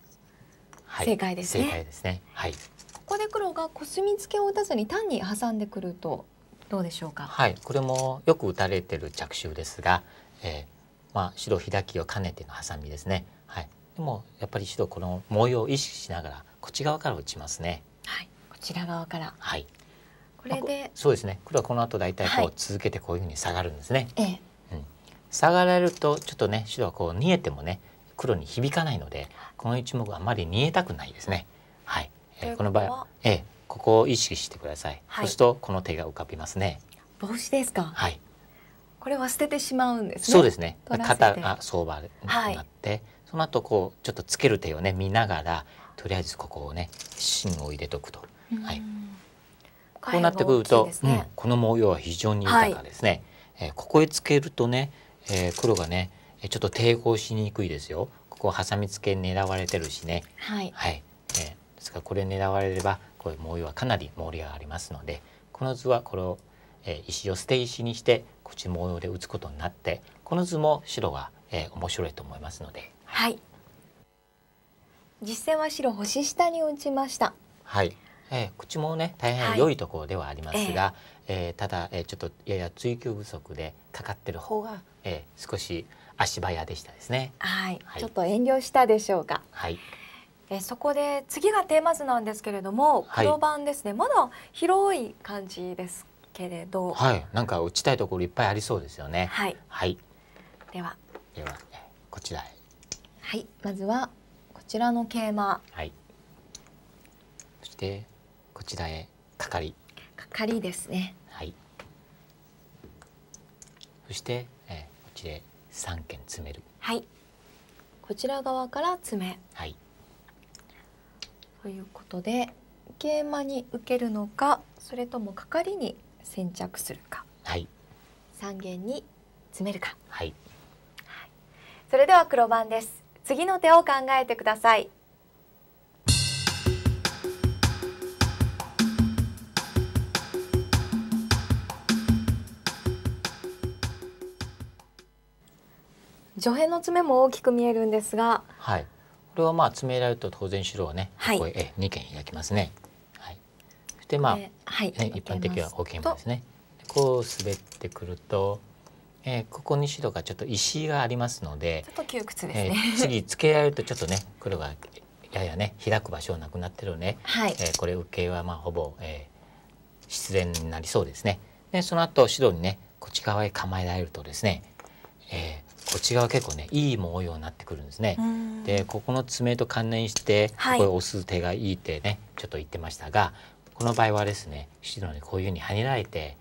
正解ですね、はい、正解ですねはいここで黒がコスミツケを打たずに単に挟んでくるとどうでしょうか。はい、これもよく打たれてる着手ですが、えー、まあ白開きを兼ねてのハサミですね。はい。でもやっぱり白この模様を意識しながらこっち側から打ちますね。はい、こちら側から。はい。これで、そうですね。黒はこの後だいたいこう続けてこういうふうに下がるんですね。え、は、うん。下がられるとちょっとね白はこう逃げてもね黒に響かないのでこの一目はあまり逃げたくないですね。はい、えー、この場合は、えここを意識してください、はい、そうするとこの手が浮かびますね帽子ですかはいこれは捨ててしまうんですねそうですね肩が相場になって、はい、その後こうちょっとつける手をね見ながらとりあえずここをね芯を入れとくと、はい、こうなってくると、ね、うん、この模様は非常に豊かですね、はい、えー、ここへつけるとね、えー、黒がねちょっと抵抗しにくいですよここはさみつけ狙われてるしねはい、はい、えー、ですからこれ狙われればこういう模様はかなり盛り上がりますのでこの図はこれを、え石を捨て石にしてこっち模様で打つことになってこの図も白は、え面白いと思いますので。はい、実戦は白星下に打ちました。はい。えー、こもね大変良いところではありますが、はい、えー、ただ、えー、ちょっとやや追求不足でかかってる方が、えー、少し足早でしたですね。はい、はい、ちょっと遠慮したでしょうか。はい。えそこで次がテーマ図なんですけれども黒番ですね、はい、まだ広い感じですけれどはいなんか打ちたいところいっぱいありそうですよねはい、はい、ではではこちらへはいまずはこちらの桂馬はいそしてこちらへかかりかかりですねはいそしてえこっちへ三間詰めるはいこちら側から詰めはいということで桂馬に受けるのかそれとも係カリに先着するか、はい、三間に詰めるか、はい、はい、それでは黒番です次の手を考えてください上辺の詰めも大きく見えるんですが、はい、これはまあ詰められると当然白はね、はい、ここへ二件開きますね。はい、そしてまあ、えー、ね、一般的は大きいもですね。こう滑ってくると、えー、ここに白がちょっと石がありますのでちょっと窮屈ですね、えー、次つけられるとちょっとね黒がややね開く場所なくなってるね。はい、えー、これ受けはまあほぼ、えー、必然になりそうですね。でその後白にねこっち側へ構えられるとですね、えこっち側結構ねいい模様になってくるんですね。でここの爪と関連して、これ押す手がいいってねちょっと言ってましたがこの場合はですね白にこういうふうにはねられて、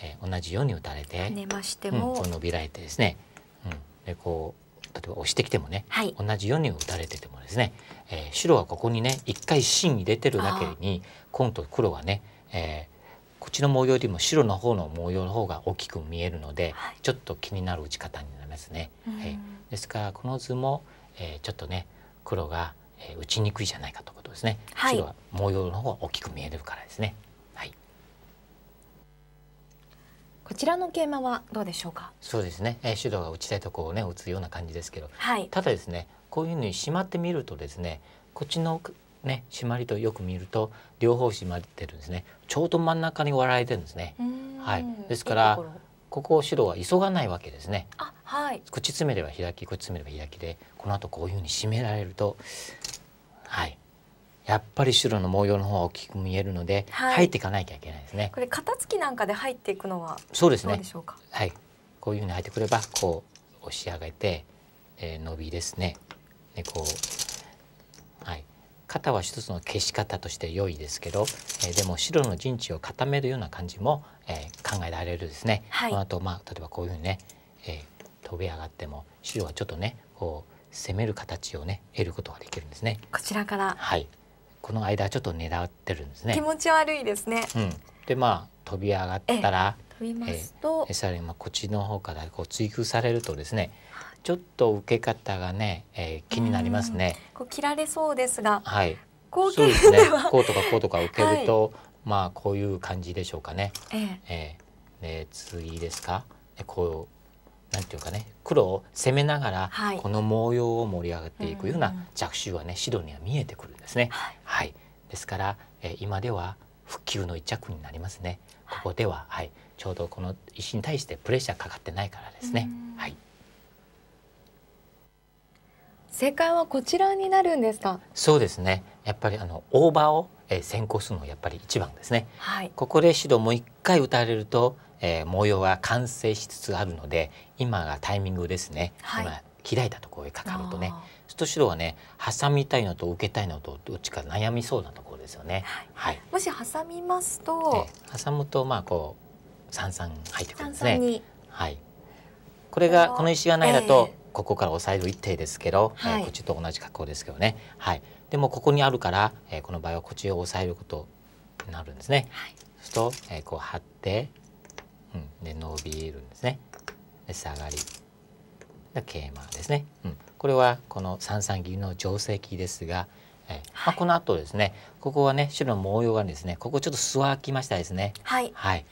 えー、同じように打たれて跳ましても、うん、こう伸びられてですね、うん、でこう例えば押してきてもね、はい、同じように打たれててもですね、えー、白はここにね一回芯入れてるだけに今度黒はね、えー、こっちの模様よりも白の方の模様の方が大きく見えるので、はい、ちょっと気になる打ち方になります。ですね、はい、ですからこの図も、えー、ちょっとね黒が、えー、打ちにくいじゃないかということですね、はい、白は模様の方が大きく見えるからですね、はい、こちらの桂馬はどうでしょうかそうですね、えー、白が打ちたいところをね打つような感じですけど、はい、ただですねこういうふにしまってみるとですねこっちのね、締まりとよく見ると両方締まってるんですねちょうど真ん中に割られてるんですねはいですからここを白は急がないわけですねあはい、口詰めれば開き口詰めれば開きでこの後こういうふうに締められるとはいやっぱり白の模様の方は大きく見えるので、はい、入っていかなきゃいけないですね。これ肩付きなんかで入っていくのはそうですね。はい、こういうふうに入ってくればこう押し上げて、えー、伸びですね。でこうはい。肩は一つの消し方として良いですけど、えー、でも白の陣地を固めるような感じも、えー、考えられるですね。はい、この後まあ例えばこういうふうにね、えー、飛び上がっても白はちょっとねこう攻める形をね得ることができるんですね。こちらから。はい。この間ちょっと狙ってるんですね。気持ち悪いですね。うん、でまあ飛び上がったら飛びますと、えー、さらにこっちの方からこう追求されるとですね、ちょっと受け方がね、えー、気になりますね。こう切られそうですが、はい。こうそうですね。こうとかこうとか受けると、はい、まあこういう感じでしょうかね。えええー、次ですか。こうなんていうかね黒を攻めながらこの模様を盛り上げていくような弱手はね指導には見えてくるんですね。はい、はい、ですから、え今では復旧の一着になりますね。ここでは、はい、ちょうどこの石に対してプレッシャーかかってないからですね。はい。正解はこちらになるんですか。そうですね。やっぱりあのオーバーを、え先行するのやっぱり一番ですね。はい。ここで指導もう一回打たれるとえー、模様は完成しつつあるので今がタイミングですね、はい、今開いたところへかかるとねちょっと白はね挟みたいのと受けたいのとどっちか悩みそうなところですよね。はい、はい、もし挟みますと、えー、挟むとまあこう三三入ってくるんですね。はい、これがこの石がないだと、えー、ここから押さえる一手ですけど、はい、えー、こっちと同じ格好ですけどね。はい、でもここにあるから、えー、この場合はこっちを押さえることになるんですね。はい、そすると、えー、こう張ってうん、で伸びるんですねで下がりで桂馬ですね、うん、これはこの三三銀の定石ですが、えまあ、この後ですねここはね白の模様がですねここちょっと素空きましたですねはい、はい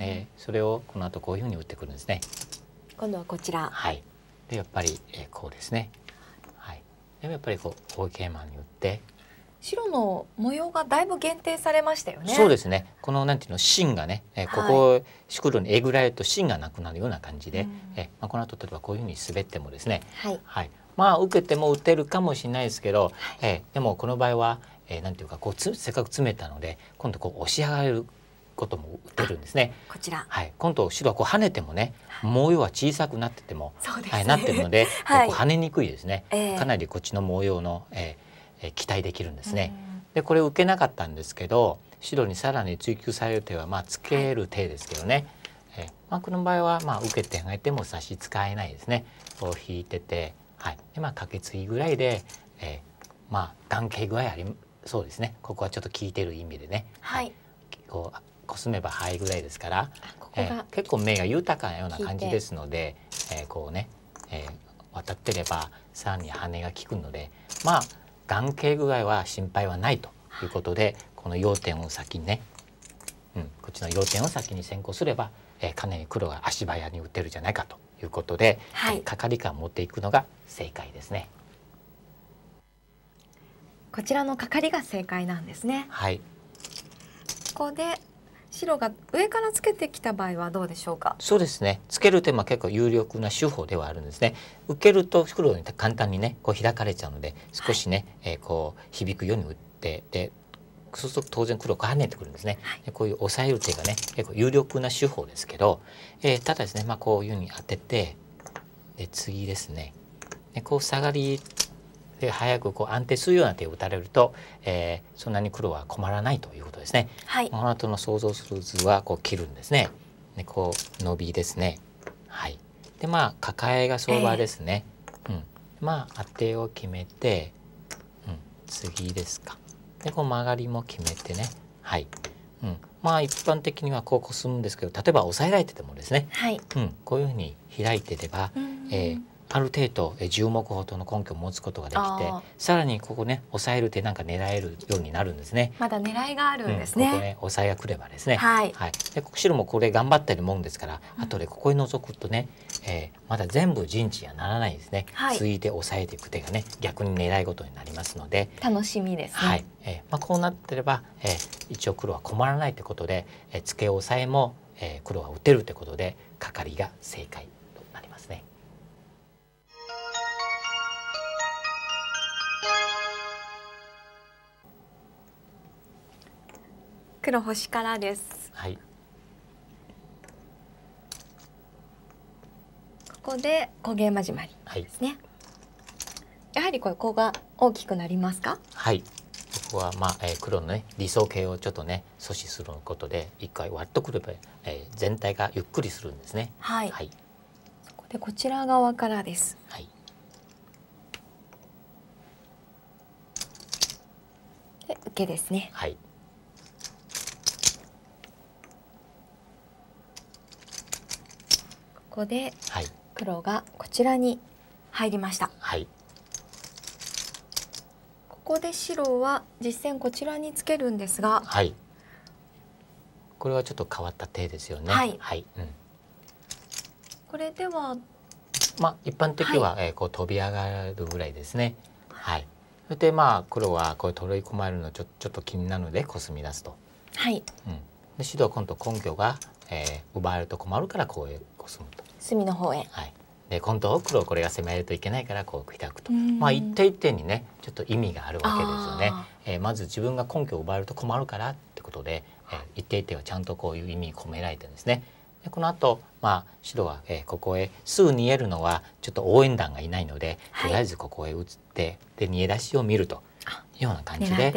えー、それをこの後こういうふうに打ってくるんですね今度はこちらはいでやっぱり、えー、こうですねはいでもやっぱりこう大桂馬に打って白の模様がだいぶ限定されましたよね。そうですね。このなんていうの芯がね、えここ、はシクロにえぐられると芯がなくなるような感じで、うん、えまあこの後例えばこういうふうに滑ってもですね、はい、はい、まあ受けても打てるかもしれないですけど、はい、えでもこの場合は、えなんていうかこうつせっかく詰めたので今度こう押し上がる。ことも打てるんですね。こちら。はい、今度白はこう跳ねてもね、模様は小さくなってても、ね、はい、なってるので、はい、こう跳ねにくいですね。えー、かなりこっちの模様の、えー、期待できるんですね。でこれ受けなかったんですけど白にさらに追求される手はまあつける手ですけどね、えまあ、この場合はまあ受けてあげても差し支えないですねこう引いてて、はいでまあ、カケツギぐらいで、えー、まあ眼形具合ありそうですねここはちょっと効いてる意味でね、はい、はい、こうコスめば灰ぐらいですからこえー、結構目が豊かなような感じですので、えー、こうね、えー、渡ってればさらに羽が効くのでまあ眼形具合は心配はないということでこの要点を先にね、うん、こっちの要点を先に先行すれば、えー、かなり黒が足早に打てるじゃないかということで、はい、係官を持っていくのが正解ですね。こちらの係が正解なんですね。はい。ここで白が上からつけてきた場合はどうでしょうかそうですねつける手間結構有力な手法ではあるんですね受けると黒に簡単にねこう開かれちゃうので少しね、はい、えー、こう響くように打ってでそうすると当然黒が跳ねてくるんですね、はい、こういう押さえる手がね結構有力な手法ですけど、えー、ただですねまあこういうふうに当ててで次ですねでこう下がりで早くこう安定するような手を打たれると、えー、そんなに黒は困らないということですね。はい、この後の想像する図はこう切るんですね。でこう伸びですね。はい、でまあ抱えが相場ですね。えー、うん、まあアテを決めて、うん、次ですか。でこう曲がりも決めてね。はい、うん、まあ一般的にはこうこすむんですけど例えば抑えられててもですね、はいうん、こういうふうに開いてれば、うん、えー、ある程度え0目ほどの根拠を持つことができてさらにここね抑える手なんか狙えるようになるんですねまだ狙いがあるんですね、うん、ここね抑えがくればですねはい、はい、で白もこれ頑張ってるもんですから、後でここに覗くとね、えー、まだ全部陣地にはならないですね、はい、続いて抑えていく手がね逆に狙い事になりますので楽しみです、ね、はい、えー、まあ、こうなってれば、えー、一応黒は困らないということで、えー、ツケを抑えも、えー、黒は打てるということでカカリが正解黒星からです。はい。ここで小げまじまりですね。はい、やはりこれコが大きくなりますか？はい。ここはまあ、えー、黒のね理想形をちょっとね阻止することで一回割っとくれば、えー、全体がゆっくりするんですね。はい。はい、そこでこちら側からです。はい。で受けですね。はい。ここで黒がこちらに入りました。はい、ここで白は実戦こちらにつけるんですが、はい、これはちょっと変わった手ですよね。はい、はい、うん、これではまあ一般的は、えー、こう飛び上がるぐらいですね。はい。それでまあ黒はこれ取り込まれるのちょちょっと気になるのでコスミ出すと。はい。うん。で白は今度根拠が、えー、奪われると困るからこうコスむと。隅の方へ。はい、で今度奥をこれが攻めるといけないからこう開くと、まあ一点一点にねちょっと意味があるわけですよね。えー、まず自分が根拠を奪えると困るからってことで、えー、一点一点はちゃんとこういう意味込められてるんですね。でこの後、まあ白は、えー、ここへすぐ逃げるのはちょっと応援団がいないので、はい、とりあえずここへ移ってで逃げ出しを見るというような感じで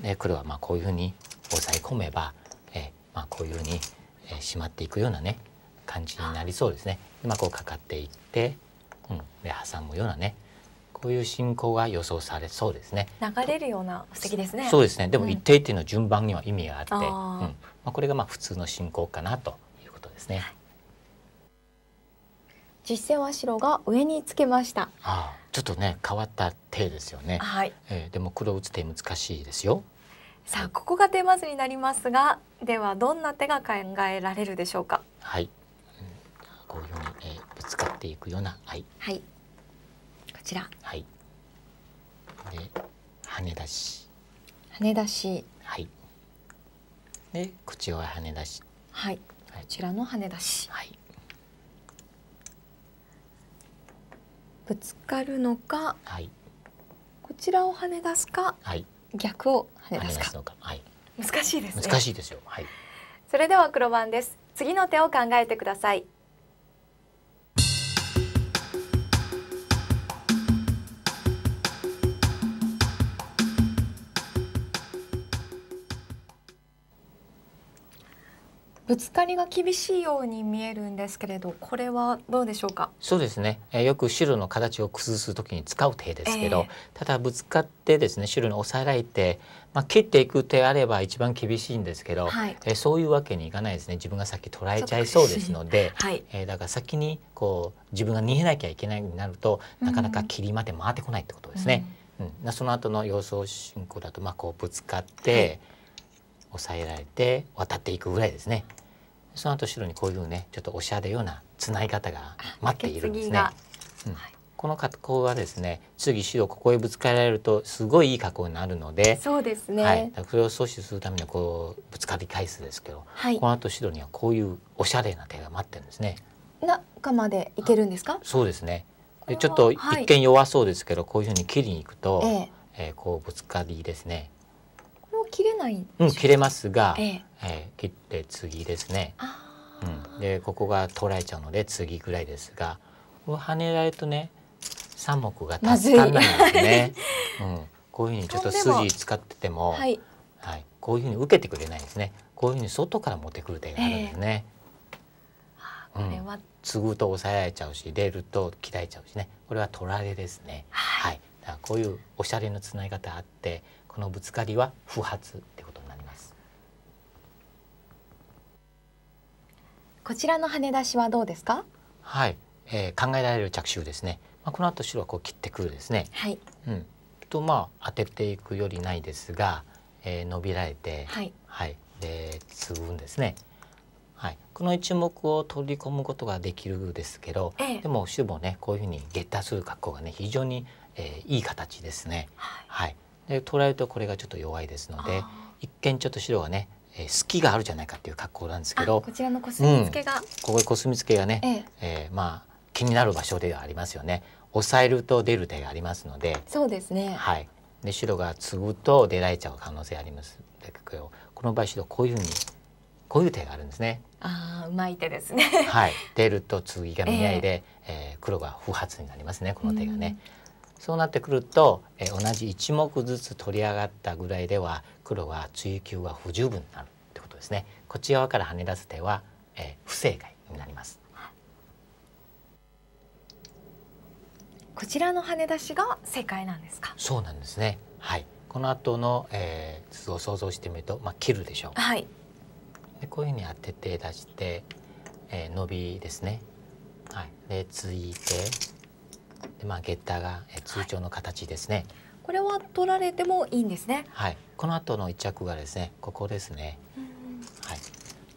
で黒はまあこういうふうに抑え込めば、えーまあ、こういうふうに、えー、しまっていくようなね感じになりそうですね。うまくかかっていって、うん、で挟むようなねこういう進行が予想されそうですね。流れるような素敵ですね。そうですね。でも一定っていうの順番には意味があって、うん、うんまあこれがまあ普通の進行かなということですね。実戦は白が上につけました。ああ、ちょっとね変わった手ですよね。はい。えー、でも黒打つ手難しいですよ。さあここがテーマ図になりますが、ではどんな手が考えられるでしょうか。はい。こういうふうに、えー、ぶつかっていくような愛はいこちらはいで跳ね出し跳ね出しはいで口は跳ね出しはい、はい、こちらの跳ね出しはいぶつかるのか、はい、こちらを跳ね出すか、はい、逆を跳ね出すか、はい、難しいですね難しいですよはいそれでは黒番です次の手を考えてくださいぶつかりが厳しいように見えるんですけれどこれはどうでしょうかそうですね、えよく白の形を崩す時に使う手ですけど、えー、ただぶつかってですね白に押さえられて、まあ、切っていく手あれば一番厳しいんですけど、はい、えそういうわけにいかないですね自分が先取られちゃいそうですので、はい、えだから先にこう自分が逃げなきゃいけないようになるとなかなか切りまで回ってこないってことですね。うん、うん、その後の様相進行だと、まあ、こうぶつかって、はい抑えられて渡っていくぐらいですね。その後白にこういうねちょっとおしゃれようなつなぎ方が待っているんですね。この格好はですね次白ここへぶつかられるとすごいいい格好になるのでそうですね、はい、それを阻止するためにこうぶつかり返すですけど、はい、この後白にはこういうおしゃれな手が待ってるんですね。中までいけるんですかそうですねでちょっと一見弱そうですけど、はい、こういうふうに切りにいくと、えええー、こうぶつかりですね。もう切れないうん切れますが、ええ、えー、切って次ですね、うん、でここが取られちゃうので次ぐらいですがここ跳ねられるとね3目が助かんないんですね、うん、こういうふうにちょっと筋使ってても、はい、はい、こういうふうに受けてくれないですねこういうふうに外から持ってくる手があるんですね。えー、これは、うん、継ぐと抑えられちゃうし出ると切られちゃうしねこれは取られですね。はい、はい、だからこういうおしゃれのつなぎ方あってこのぶつかりは不発ってことこちらの跳ね出しはどうですかはい、えー、考えられる着手ですね、まあ、この後白はこう切ってくるですね、はいうん、とまあ当てていくよりないですが、えー、伸びられて、はい、はい、でつグんですね、はい、この一目を取り込むことができるんですけど、ええ、でも主もねこういうふうにゲッターする格好がね非常に、えー、いい形ですね。はい、はい、で取られるとこれがちょっと弱いですので一見ちょっと白がねえー、隙があるじゃないかっていう格好なんですけどこちらのコスミツケが、うん、ここでコスミツケがね、えええー、まあ気になる場所ではありますよね抑えると出る手がありますのでそうですねはいで白が継ぐと出られちゃう可能性ありますでけこの場合白こういうふうにこういう手があるんですねああうまい手ですねはい 出ると次が見合いで、えー、えー、黒が不発になりますねこの手がね。うんそうなってくると、え同じ1目ずつ取り上がったぐらいでは黒は追求が不十分になるってことですねこっち側から跳ね出す手は、え不正解になりますこちらの跳ね出しが正解なんですかそうなんですねはいこの後の、えー、図を想像してみると、まあ、切るでしょう、はい、でこういうふうに当てて出して、えー、伸びですね、はい、で続いてでまあゲッターが通帳の形ですね、はい、これは取られてもいいんですねはいこの後の一着がですねここですねはい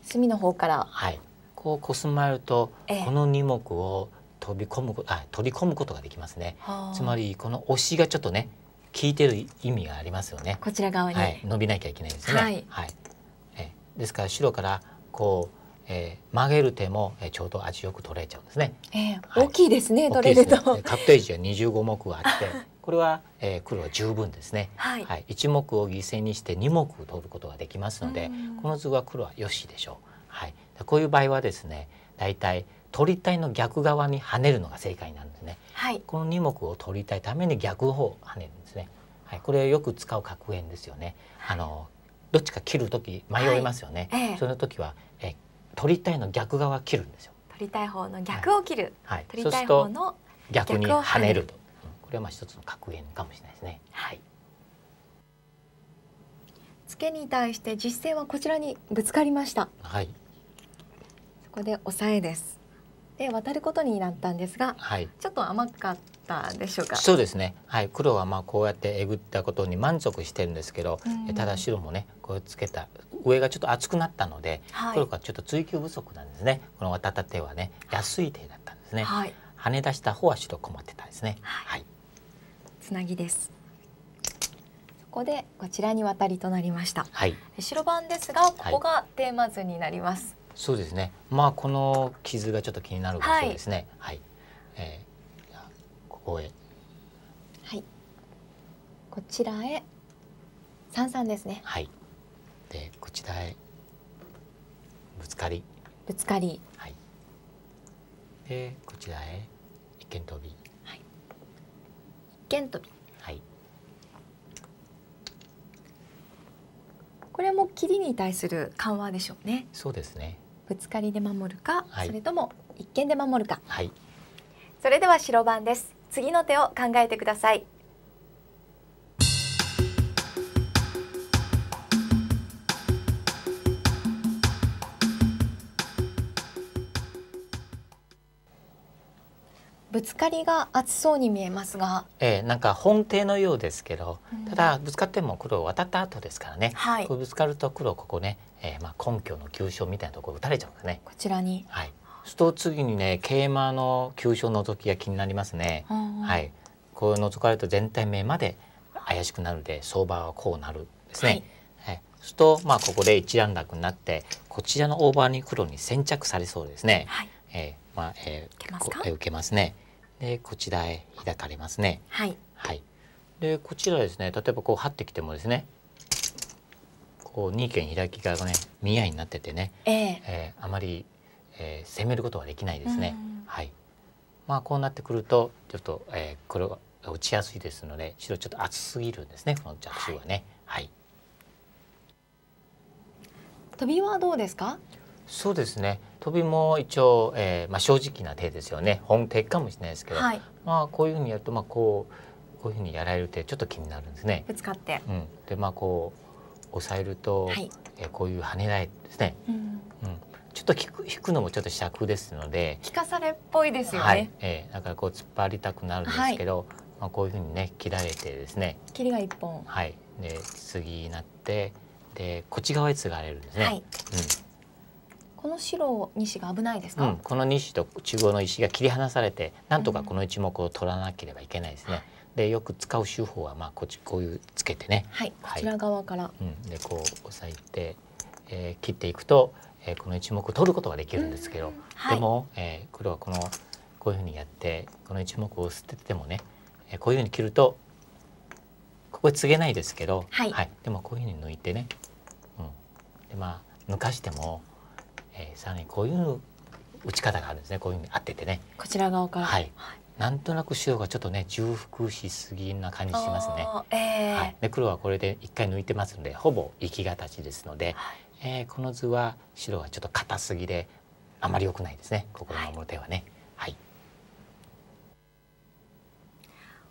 隅の方からはいこうこすまると、この二目を飛び込むあ取り込むことができますねつまりこの押しがちょっとね効いてる意味がありますよねこちら側に、はい、伸びなきゃいけないですねはい、はい、えですから白からこうえー、曲げる手も、えー、ちょうど味よく取れちゃうんですね。えー、はい、大きいですね取れると。カッテージは二十五目あって これは、えー、黒は十分ですね、はいはい、目を犠牲にして二目取ることができますのでこの図は黒はよしでしょう。はい、こういう場合はですね大体取りたいの逆側に跳ねるのが正解なんですね。はい、この二目を取りたいために逆の方跳ねるんですね。はい、これよく使う格言ですよね。はい、あのどっちか切る時迷いますよね。はい、その時はえ取りたいの逆側切るんですよ。取りたい方の逆を切る。はい。取りたい方の逆に跳ねると。これはまあ一つの格言かもしれないですね。はい。ツケに対して実戦はこちらにぶつかりました。はい。そこで抑えです。で渡ることになったんですが、はい、ちょっと甘かっったでしょうかそうですね、はい、黒はまあこうやってえぐったことに満足してるんですけど、うん、ただ白もねこうつけた上がちょっと厚くなったので、はい、黒がちょっと追求不足なんですねこの渡った手はね安い手だったんですね、はい、跳ね出した方は白困ってたんですねはい、つなぎですここでこちらに渡りとなりました、はい、白番ですがここがテーマ図になります、そうですねまあこの傷がちょっと気になる場所ですねはい、はい、えー応援はいこちらへ三三ですねはいでこちらへぶつかりぶつかりはいでこちらへ一間飛びはい一間飛びはいこれも切りに対する緩和でしょうねそうですねぶつかりで守るか、はい、それとも一間で守るか、はい、それでは白番です次の手を考えてくださいぶつかりが厚そうに見えますが、ええ、なんか本体のようですけど、うん、ただぶつかっても黒渡った後ですからね、はい、ぶつかると黒ここね、ええ、まあ根拠の急所みたいなところ打たれちゃうんだねこちらに、はい、と次にね桂馬の急所のぞきが気になりますね。はい、こう覗かれると全体目まで怪しくなるで相場はこうなるですね。はい、するとまあここで一段落になってこちらのオーバーに黒に先着されそうですね。はい、えー、まあ、えー、受け受けますね。でこちらへ開かれますね。はい。はい。でこちらですね例えばこう張ってきてもですねこう二軒開きがね見合いになっててね、えー、えー、あまりえー、攻めることはできないですね。はい。まあこうなってくるとちょっと、えー、これは打ちやすいですので白ちょっと厚すぎるんですねこの弱手はね。はい。飛びはどうですか？そうですね。飛びも一応、えー、まあ正直な手ですよね。本手かもしれないですけど、はい、まあこういうふうにやるとまあこうこういうふうにやられる手ちょっと気になるんですね。ぶつかって。うん。でまあこう抑えると、はい、えー、こういう跳ねないですね。うん、うんちょっと引く引くのもちょっと尺ですので引かされっぽいですよね、はい、えー、だからこう突っ張りたくなるんですけど、はい、まあ、こういうふうにね切られてですね切りが1本はいで次になってでこっち側へつがれるんですね、はい、うん、この白2子が危ないですか、うん、この2子と中央の石が切り離されてなんとかこの1目を取らなければいけないですね、うん、でよく使う手法はまあこっちこういうつけてねはい、こちら側から、うん、でこう押さえて、えー、切っていくとえー、この1目を取ることができるんですけど、はい、でも、えー、黒はこのこういうふうにやってこの1目を捨ててもね、えー、こういうふうに切るとここへ告げないですけど、はい、はい、でもこういうふうに抜いてね、うん、でまあ抜かしても、えー、さらにこういう打ち方があるんですねこういうふうにっててね。こちら側から、はい、なんとなく白がちょっとね重複しすぎな感じしますね。えー、はい、で黒はこれで一回抜いてますのでほぼ生き形ですので、えー、この図は白はちょっと硬すぎであまり良くないですね心守る手はね、はい、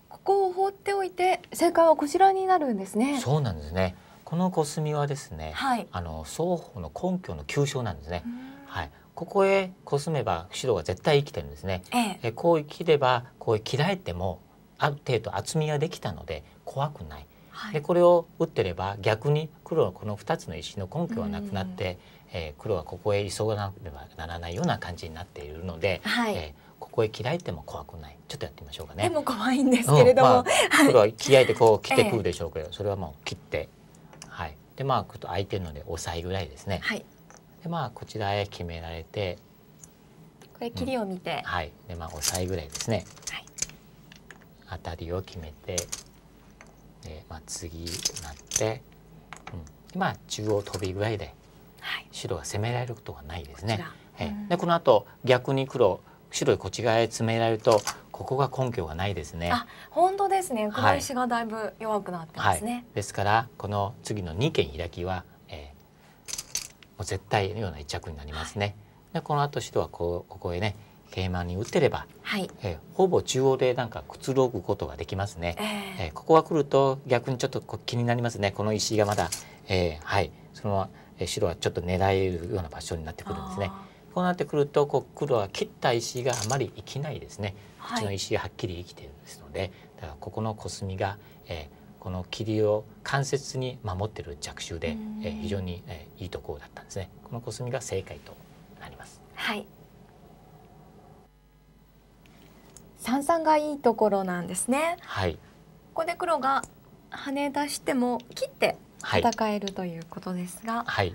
はい、ここを放っておいて正解はこちらになるんですねそうなんですねこのコスミはですね、はい、あの双方の根拠の急所なんですねはい。ここへコスめば白は絶対生きてるんですね、ええ、こう切ればこう切られてもある程度厚みができたので怖くないはい、でこれを打ってれば逆に黒はこの2つの石の根拠はなくなって、えー、黒はここへ急がなければならないような感じになっているので、はい、えーここへ切られても怖くないちょっとやってみましょうかねでも怖いんですけれども、うんまあ、黒は気合でこう切ってくるでしょうけど、えそれはもう切ってはいでまあ空いてるので押さえぐらいですね、はい、でまあこちらへ決められてこれ切りを見て、うん、はいでまあ押さえぐらいですね、はい、当たりを決めてえで、まあ、次になって、うん、まあ中央飛びぐらいで白が攻められることはないですね。はい、こでこの後逆に黒白いこっち側へ詰められるとここが根拠がないですね。本当ですね。この石がだいぶ弱くなってますね。はいはい、ですからこの次の二件開きは、えー、もう絶対のような一着になりますね。でこの後白はこうここへねテーマに打ってれば、はい、えほぼ中央でなんかくつろぐことができますね、えー、えここが来ると逆にちょっと気になりますねこの石がまだ、えー、はいその白はちょっと狙えるような場所になってくるんですねこうなってくるとこう黒は切った石があまり生きないですね、はい、こっちの石がはっきり生きてるんですのでだからここのコスミが、えー、この霧を間接に守ってる弱臭で、えー、非常に、えー、いいところだったんですねこのコスミが正解となりますはい三三がいいところなんですね。はい、ここで黒が跳ね出しても切って戦えるということですが、はい、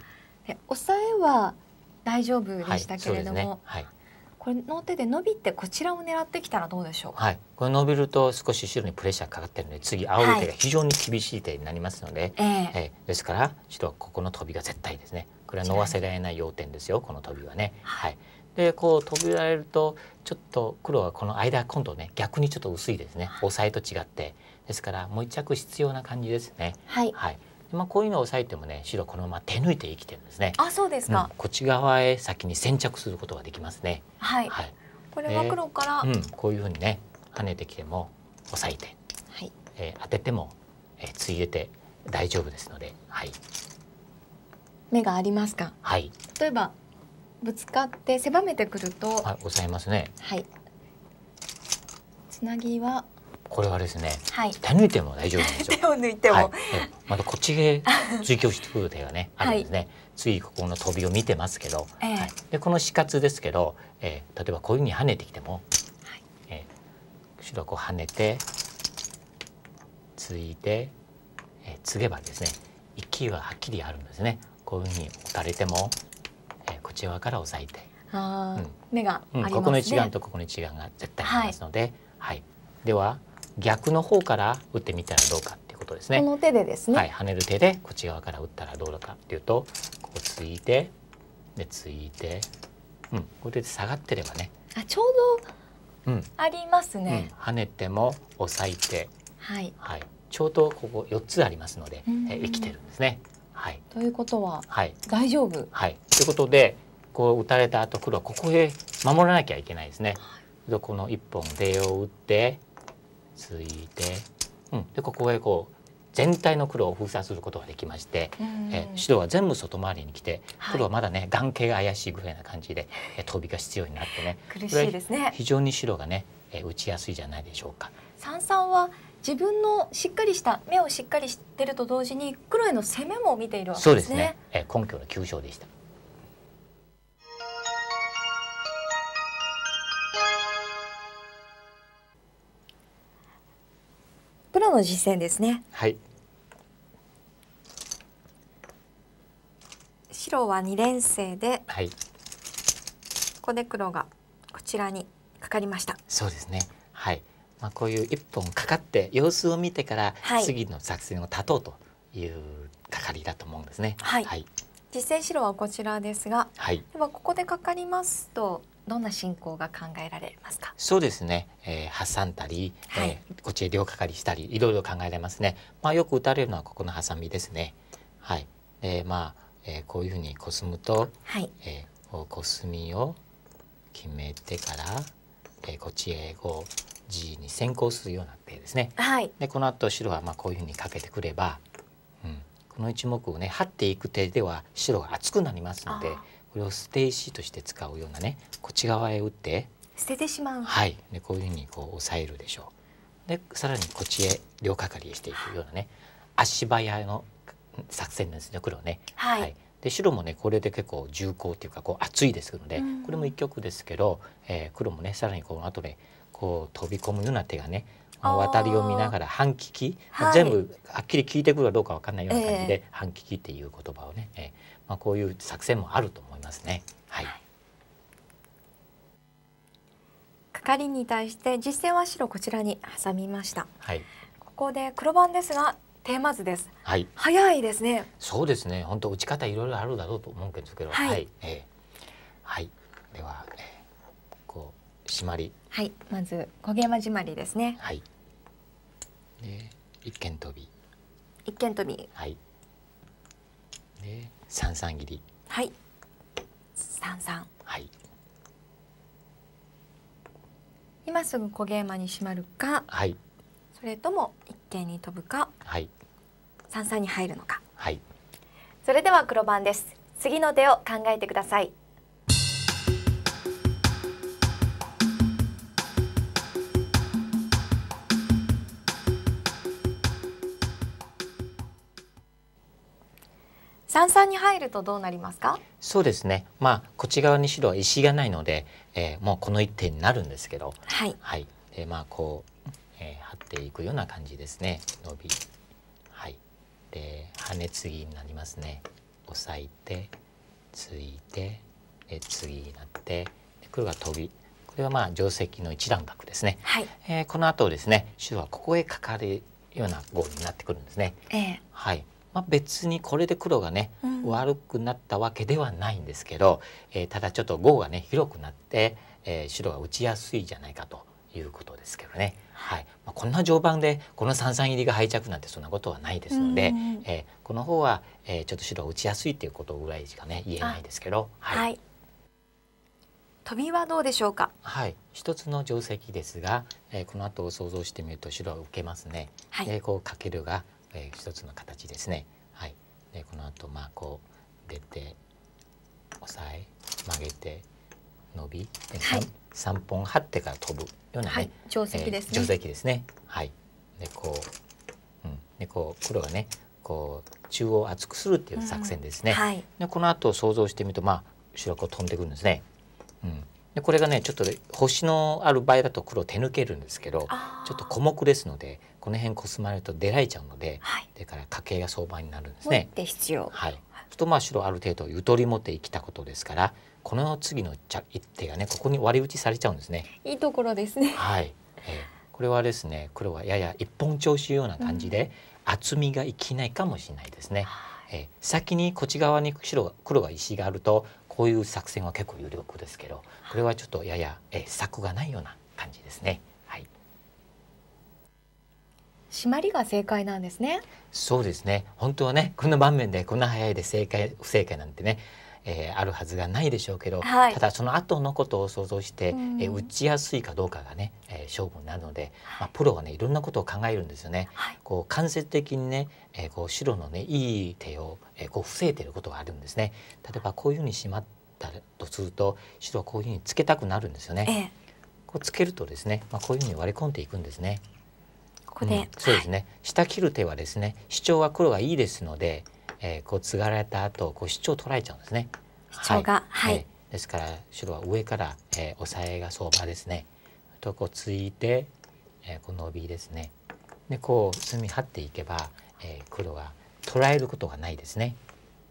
で抑えは大丈夫でしたけれども、はいね、これの手で伸びてこちらを狙ってきたらどうでしょうか。これ伸びると少し白にプレッシャーかかってるので次青い手が非常に厳しい手になりますので、えー、えー、ですから白はここの飛びが絶対ですねこれは逃せられない要点ですよこの飛びはね。はいでこう飛びられるとちょっと黒はこの間今度ね逆にちょっと薄いですね押さえと違ってですからもう一着必要な感じですね。はい、はいまあ、こういうのを押さえてもね白このまま手抜いて生きてるんですね。あそうですか、うん、こっち側へ先に先着することができますね。はい、はい、これは黒から、えー、うん、こういうふうにね跳ねてきても押さえて、はいえー、当てても、えー、ついでて大丈夫ですので、はい、目がありますか、はい、例えばぶつかって狭めてくるとはい、ございますねはいつなぎはこれはですね、はい、手抜いても大丈夫なんですよ 手を抜いても、はい、またこっちへ追求してくる手がね あるんですね、次ここの飛びを見てますけど、えー、はい、でこの死活ですけど、えー、例えばこういうふうに跳ねてきても、はいえー、白こう跳ねてついて、えー、継げばですね一気ははっきりあるんですねこういうふうに打たれてもこっち側から押さえて、うん目が、ねうん、ここの一眼とここの一眼が絶対ありますので、はい、はい、では逆の方から打ってみたらどうかっていうことですね。この手でですね。はい、跳ねる手でこっち側から打ったらどうかっていうと、こうついて、でついて、うん、これで下がってればね。あ、ちょうど、うん、ありますね、うん、跳ねても押さえて、はい、はい、ちょうどここ四つありますので、え生きてるんですね。はい、ということは、はい、大丈夫、はい、ということでこう打たれた後黒はここへ守らなきゃいけないですね。はい、この1本出を打ってついて、うん、でここへこう全体の黒を封鎖することができまして、え白は全部外回りに来て、黒はまだね眼形が怪しいぐらいな感じで、え飛びが必要になってね苦しいですね非常に白がね、え打ちやすいじゃないでしょうか。三三は自分のしっかりした目をしっかりしてると同時に黒への攻めも見ているわけですね。そうですね。え根拠の急所でした。プロの実践ですね。はい。白は二連星で、はい、ここで黒がこちらにかかりました。そうですね。はい。まあ、こういう一本かかって様子を見てから次の作戦を立とうという係だと思うんですね。はい、はい、実戦白はこちらですが、はい、ではここでかかりますとどんな進行が考えられますかそうですね、えー、挟んだり、はい、えー、こっちへ両かかりしたりいろいろ考えられますね。まあ、よく打たれるのはここのハサミですね。はい、でまあ、えー、こういうふうにコスむと、はいえー、コスみを決めてから、えー、こっちへこう地に先行するような手ですね。はい、でこの後白はまあこういうふうにかけてくれば、うん、この1目をね張っていく手では白が厚くなりますのでこれを捨て石として使うようなねこっち側へ打って捨ててしまう。はい、でこういうふうにこう押さえるでしょう。でさらにこっちへ両掛かりへしていくようなね足早の作戦なんですね黒ね。はい、はいで白もねこれで結構重厚っていうかこう厚いですので、うん、これも一局ですけど、えー、黒もねさらにこの後で、ね、こう飛び込むような手がね渡りを見ながら半聞き、はい、全部はっきり聞いてくるかどうか分かんないような感じで、えー、半聞きっていう言葉をね、えー、まあ、こういう作戦もあると思いますね。はい、はい、係に対して実戦は白こちらに挟みました。はい、ここで黒番ですがテーマ図です。はい、早いですね。そうですね。本当打ち方いろいろあるだろうと思うんですけど、はい、はい、えー、はい、では、えー、こう締まりはいまず焦げまじまりですねはいで一間飛び一間飛びはいで三三切りはい三三はい今すぐ焦げ馬にしまるかはいそれとも一間に飛ぶかはい三三に入るのかはいそれでは黒番です次の手を考えてください三三に入るとどうなりますかそうですねまあこっち側に白は石がないので、えー、もうこの一手になるんですけどはい、はい、でまあこう、えー、張っていくような感じですね伸び。はいでハネ継ぎになりますね押さえてついてえツギになって黒が飛び。これはまあ定石の一段落ですね、はいえー、この後ですね白はここへかかるようなゴールになってくるんですね、えー、はいまあ、別にこれで黒がね、うん、悪くなったわけではないんですけど、えー、ただちょっと碁がね広くなって、えー、白が打ちやすいじゃないかということですけどね、はいまあ、こんな序盤でこの三々入りが敗着なんてそんなことはないですので、うんえー、この方は、えー、ちょっと白打ちやすいっていうことぐらいしかね言えないですけど。はい、はい、飛びはどうでしょうか。はい、一つの定石ですが、えー、この後を想像してみると白は受けますね。はい、えこうかけるがえー、一つの形ですね。はい、でこの後まあこう出て押さえ曲げて伸びで 3,、はい、3本張ってから飛ぶようなね、はい、定石ですね。えー、定石ですねはいでこう,、うん、でこう黒がねこう中央を厚くするっていう作戦ですね。うん、はい、でこの後想像してみるとまあ後ろこう飛んでくるんですね。うん、でこれがねちょっと星のある場合だと黒手抜けるんですけどちょっと小目ですのでこの辺こすまれると出られちゃうので、はい、だから家計が相場になるんですね。で必要。はい。とまあ白ある程度ゆとり持って生きたことですからこの次の一手がねここに割り打ちされちゃうんですね。いいところですね。はい。えー、これはですね黒はやや一本調子ような感じで、うん、厚みが生きないかもしれないですね。えー、先にこっち側に白黒が石があるとこういう作戦は結構有力ですけどこれはちょっとやや、えー、策がないような感じですね。締まりが正解なんですね。そうですね。本当はね、こんな場面でこんな早いで正解不正解なんてね。えー、あるはずがないでしょうけど、はい、ただその後のことを想像して、うん、えー、打ちやすいかどうかがね、えー、勝負なので、はい、まあ、プロはねいろんなことを考えるんですよね。はい、こう間接的にね、えー、こう白のねいい手を、えー、こう防いでることがあるんですね。例えばこういうふうにしまったとすると白はこういうふうにつけたくなるんですよね。ええ、こうつけるとですね、まあ、こういうふうに割り込んでいくんですね。ここで、うん、そうですね下切る手はですね主張は黒がいいですので、えー、こうツガれた後こう主張取られちゃうんですね主張がはい、はいえー、ですから白は上から、えー、押さえが相場ですねとこうついて、えー、この伸びですねでこう積み張っていけば、えー、黒が捉えることがないですね、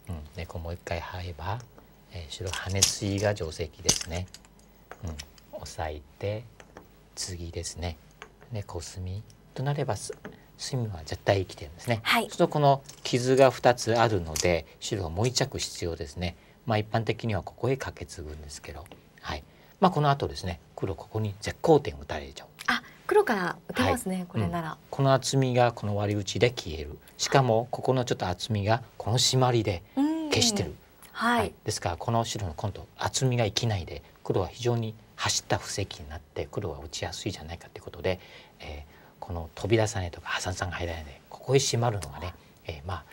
うん、でこうもう一回張れば、えー、白羽ネツイが定石ですね、うん、押さえて次ですねでコスミとなれば隅は絶対生きてるんですね。はい、ちょっとこの傷が二つあるので白はもう一着必要ですね。まあ一般的にはここへかけつぐんですけど、はい。まあこの後ですね黒ここに絶好点打たれちゃう。あ黒から打てますね、はい、これなら、うん、この厚みがこの割り打ちで消えるしかもここのちょっと厚みがこの締まりで消してる、はい、はい、ですからこの白の今度厚みが生きないで黒は非常に走った布石になって黒は打ちやすいじゃないかということで、えー、この飛び出さないとか破産さんが入らないでここへ閉まるのがね、えー、まあ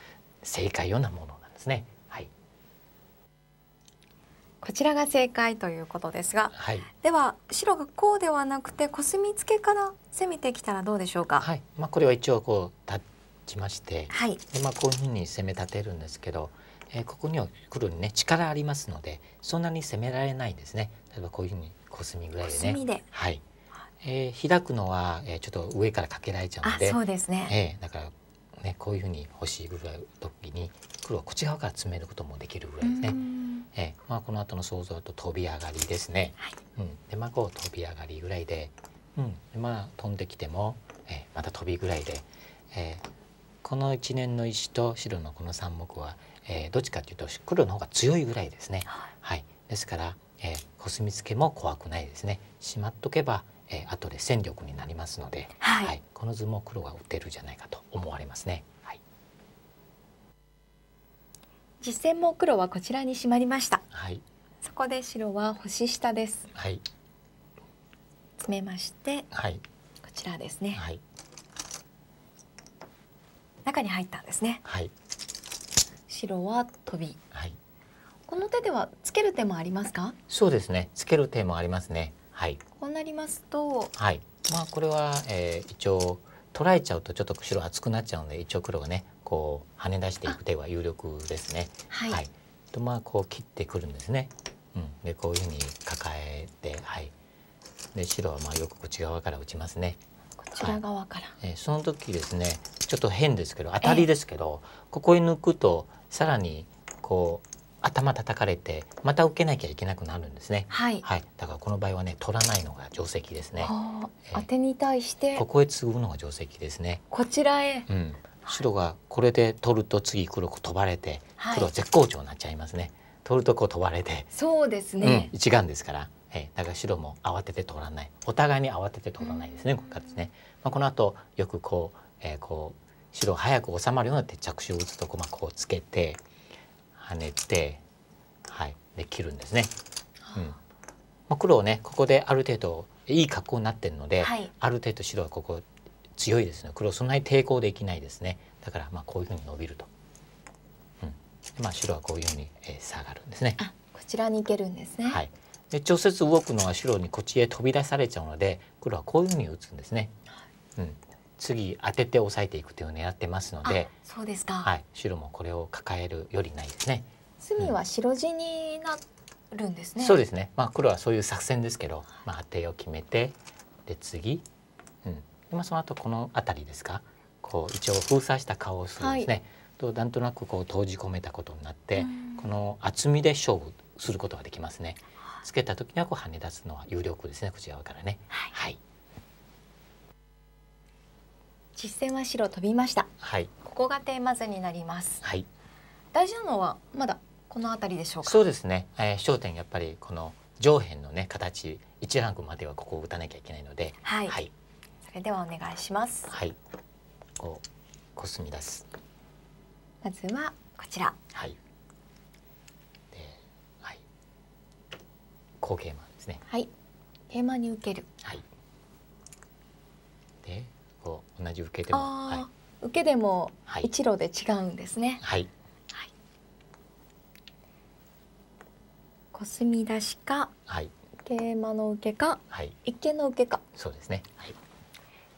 正解ようなものなんですね。はい、こちらが正解ということですが、はい、では白がこうではなくてコスミツケから攻めてきたらどうでしょうか。はい、まあこれは一応こう立ちまして、はい、でまあこういうふうに攻め立てるんですけど。えー、ここには黒にね力ありますのでそんなに攻められないですね例えばこういうふうにコスミぐらいでねはい、えー、開くのは、えー、ちょっと上からかけられちゃうのでそうですね、えー、だからねこういうふうに欲しいぐらい時に黒はこっち側から詰めることもできるぐらいですね。えーまあ、この後の想像と飛び上がりですね。はいうん、でまあこう飛び上がりぐらいで、うん、でまあ飛んできても、えー、また飛びぐらいで、えー、この一年の石と白のこの三目は、えー、どっちかというと黒の方が強いぐらいですね。はい、はい、ですから、えー、コスミツケも怖くないですね。しまっとけばえー、後で戦力になりますので、はい、はい、この図も黒は打てるじゃないかと思われますね。はい、実戦も黒はこちらにしまりました。はい、そこで白は星下です。はい、詰めまして、はい、こちらですね。はい、中に入ったんですね。はい、白は飛び。はい、この手ではつける手もありますか？そうですね。つける手もありますね。はい、こうなりますと、はいまあ、これは、えー、一応取られちゃうとちょっと白厚くなっちゃうので一応黒がねこう跳ね出していく手は有力ですね。はい、はい、とまあこう切ってくるんですね。うん、でこういうふうに抱えて、はい、で白はまあよくこっち側から打ちますね。こちら側から、はい、えー、その時ですねちょっと変ですけど当たりですけど、えー、ここへ抜くとさらにこう頭叩かれてまた受けなきゃいけなくなるんですね。はい。はい。だからこの場合はね取らないのが定石ですね。えー、当てに対してここへ継ぐのが定石ですね。こちらへ。うん。白がこれで取ると次黒飛ばれて、はい、黒絶好調になっちゃいますね。取るとこう飛ばれて。そうですね。うん、一眼ですから。えー、だから白も慌てて取らない。お互いに慌てて取らないですね。うここからですね。まあこの後よくこう、えー、こう白早く収まるような手着手を打つとこまあこうつけて。跳ねて、はい、で切るんですね。うんまあ、黒ねここである程度いい格好になってるので、はい、ある程度白はここ強いですね黒そんなに抵抗できないですねだからまあこういうふうに伸びると、うんまあ、白はこういうふうに、えー、下がるんですね。こちらに行けるんですね、はい、で直接動くのは白にこっちへ飛び出されちゃうので黒はこういうふうに打つんですね。うん、次当てて抑えていくというのを狙ってますのでそうですか、はい、白もこれを抱えるよりないですね。隅は白地になるんですね、うん、そうですね、まあ、黒はそういう作戦ですけど、まあ、当てを決めてで次、うん、でまあ、その後この辺りですかこう一応封鎖した顔をするんですね。はい、となんとなくこう閉じ込めたことになって、この厚みで勝負することができますね。つけた時にはこう跳ね出すのは有力ですねこちらからね。はい、はい実戦は白飛びました。はい。ここがテーマ図になります。はい。大事なのはまだこの辺りでしょうか。そうですね。えー、焦点やっぱりこの上辺のね形一ランクまではここを打たなきゃいけないので。はい。はい、それではお願いします。はい。こうコスミ出す。まずはこちら。はい。で、はい。後桂馬ですね。はい。桂馬に受ける。はい。で。こ同じ受けでも、はい、受けでも一路で違うんですね。はい。はい、コスミ出しか、はい、桂馬の受けか、はい、一見の受けか。そうですね。はい。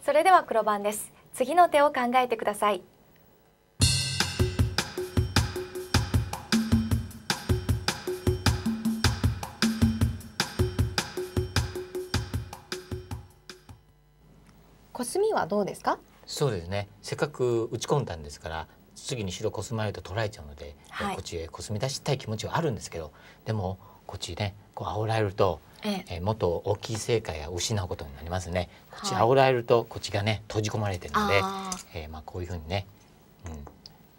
それでは黒番です。次の手を考えてください。コスミはどうですかそうですねせっかく打ち込んだんですから次に白コスまれと取られちゃうので、はい、こっちへコスミ出したい気持ちはあるんですけどでもこっちねこう煽られると、ええもっと大きい成果や失うことになりますねこっち煽られるとこっちがね閉じ込まれてるので、えー、まあこういうふうにね、うん、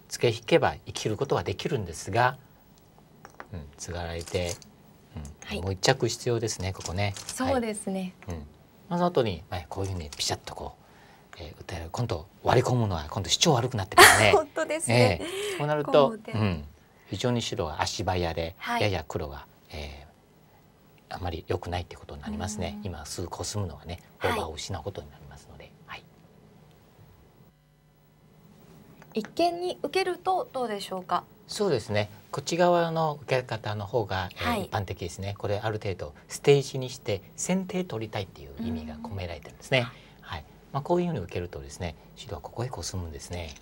つけ引けば生きることはできるんですが、うん、つがられて、うん、はい、もう一着必要ですねここね。そうですね、はい、うんその後に、まあ、こういうふうにピシャッとこう、えー、歌える今度割り込むのは今度主張悪くなってくるね 本当ですね、えー、こうなると、うん、非常に白は足早で、はい、やや黒が、えー、あまり良くないってことになりますね、今すぐこすむのはねオーバーを失うことになりますので。はい、はい、一見に受けるとどうでしょうかそうですねこっち側の受け方の方が、はい、一般的ですねこれある程度ステージにして先手取りたいっていう意味が込められてるんですね、はいまあ、こういうふうに受けるとですね白はここへこすむんですね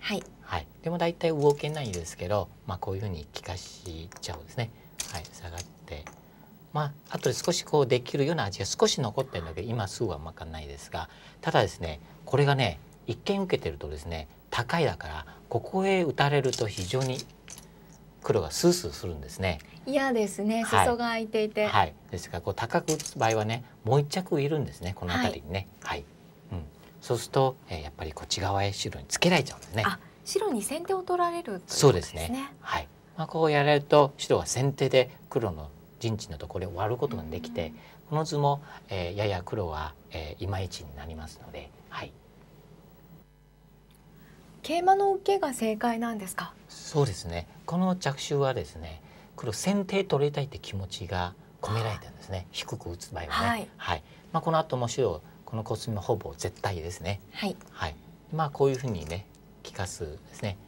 はい、はい、でも大体動けないですけど、まあ、こういうふうに利かしちゃうんですね、はい、下がってまあ後で少しこうできるような味が少し残ってるんだけど今すぐはまかないですがただですねこれがね一見受けてるとですね高いだからここへ打たれると非常に黒がスースーするんですね。嫌ですね。裾が空いていて。はい、はい、ですからこう高く打つ場合はね、もう一着いるんですね。この辺りにね。はい、はい。うん。そうすると、えー、やっぱりこっち側へ白につけられちゃうんですね。あ、白に先手を取られる、ね、そうですね。はい。まあこうやられると白は先手で黒の陣地のところを割ることができて、この図も、えー、やや黒は、えー、いまいちになりますので、はい。桂馬の受けが正解なんですかそうですねこの着手はですね黒先手取りたいって気持ちが込められてるんですね低く打つ場合はね、はい、はい、まあ、この後も白このコスミほぼ絶対ですねはい、はい、まあこういうふうにね利かすですね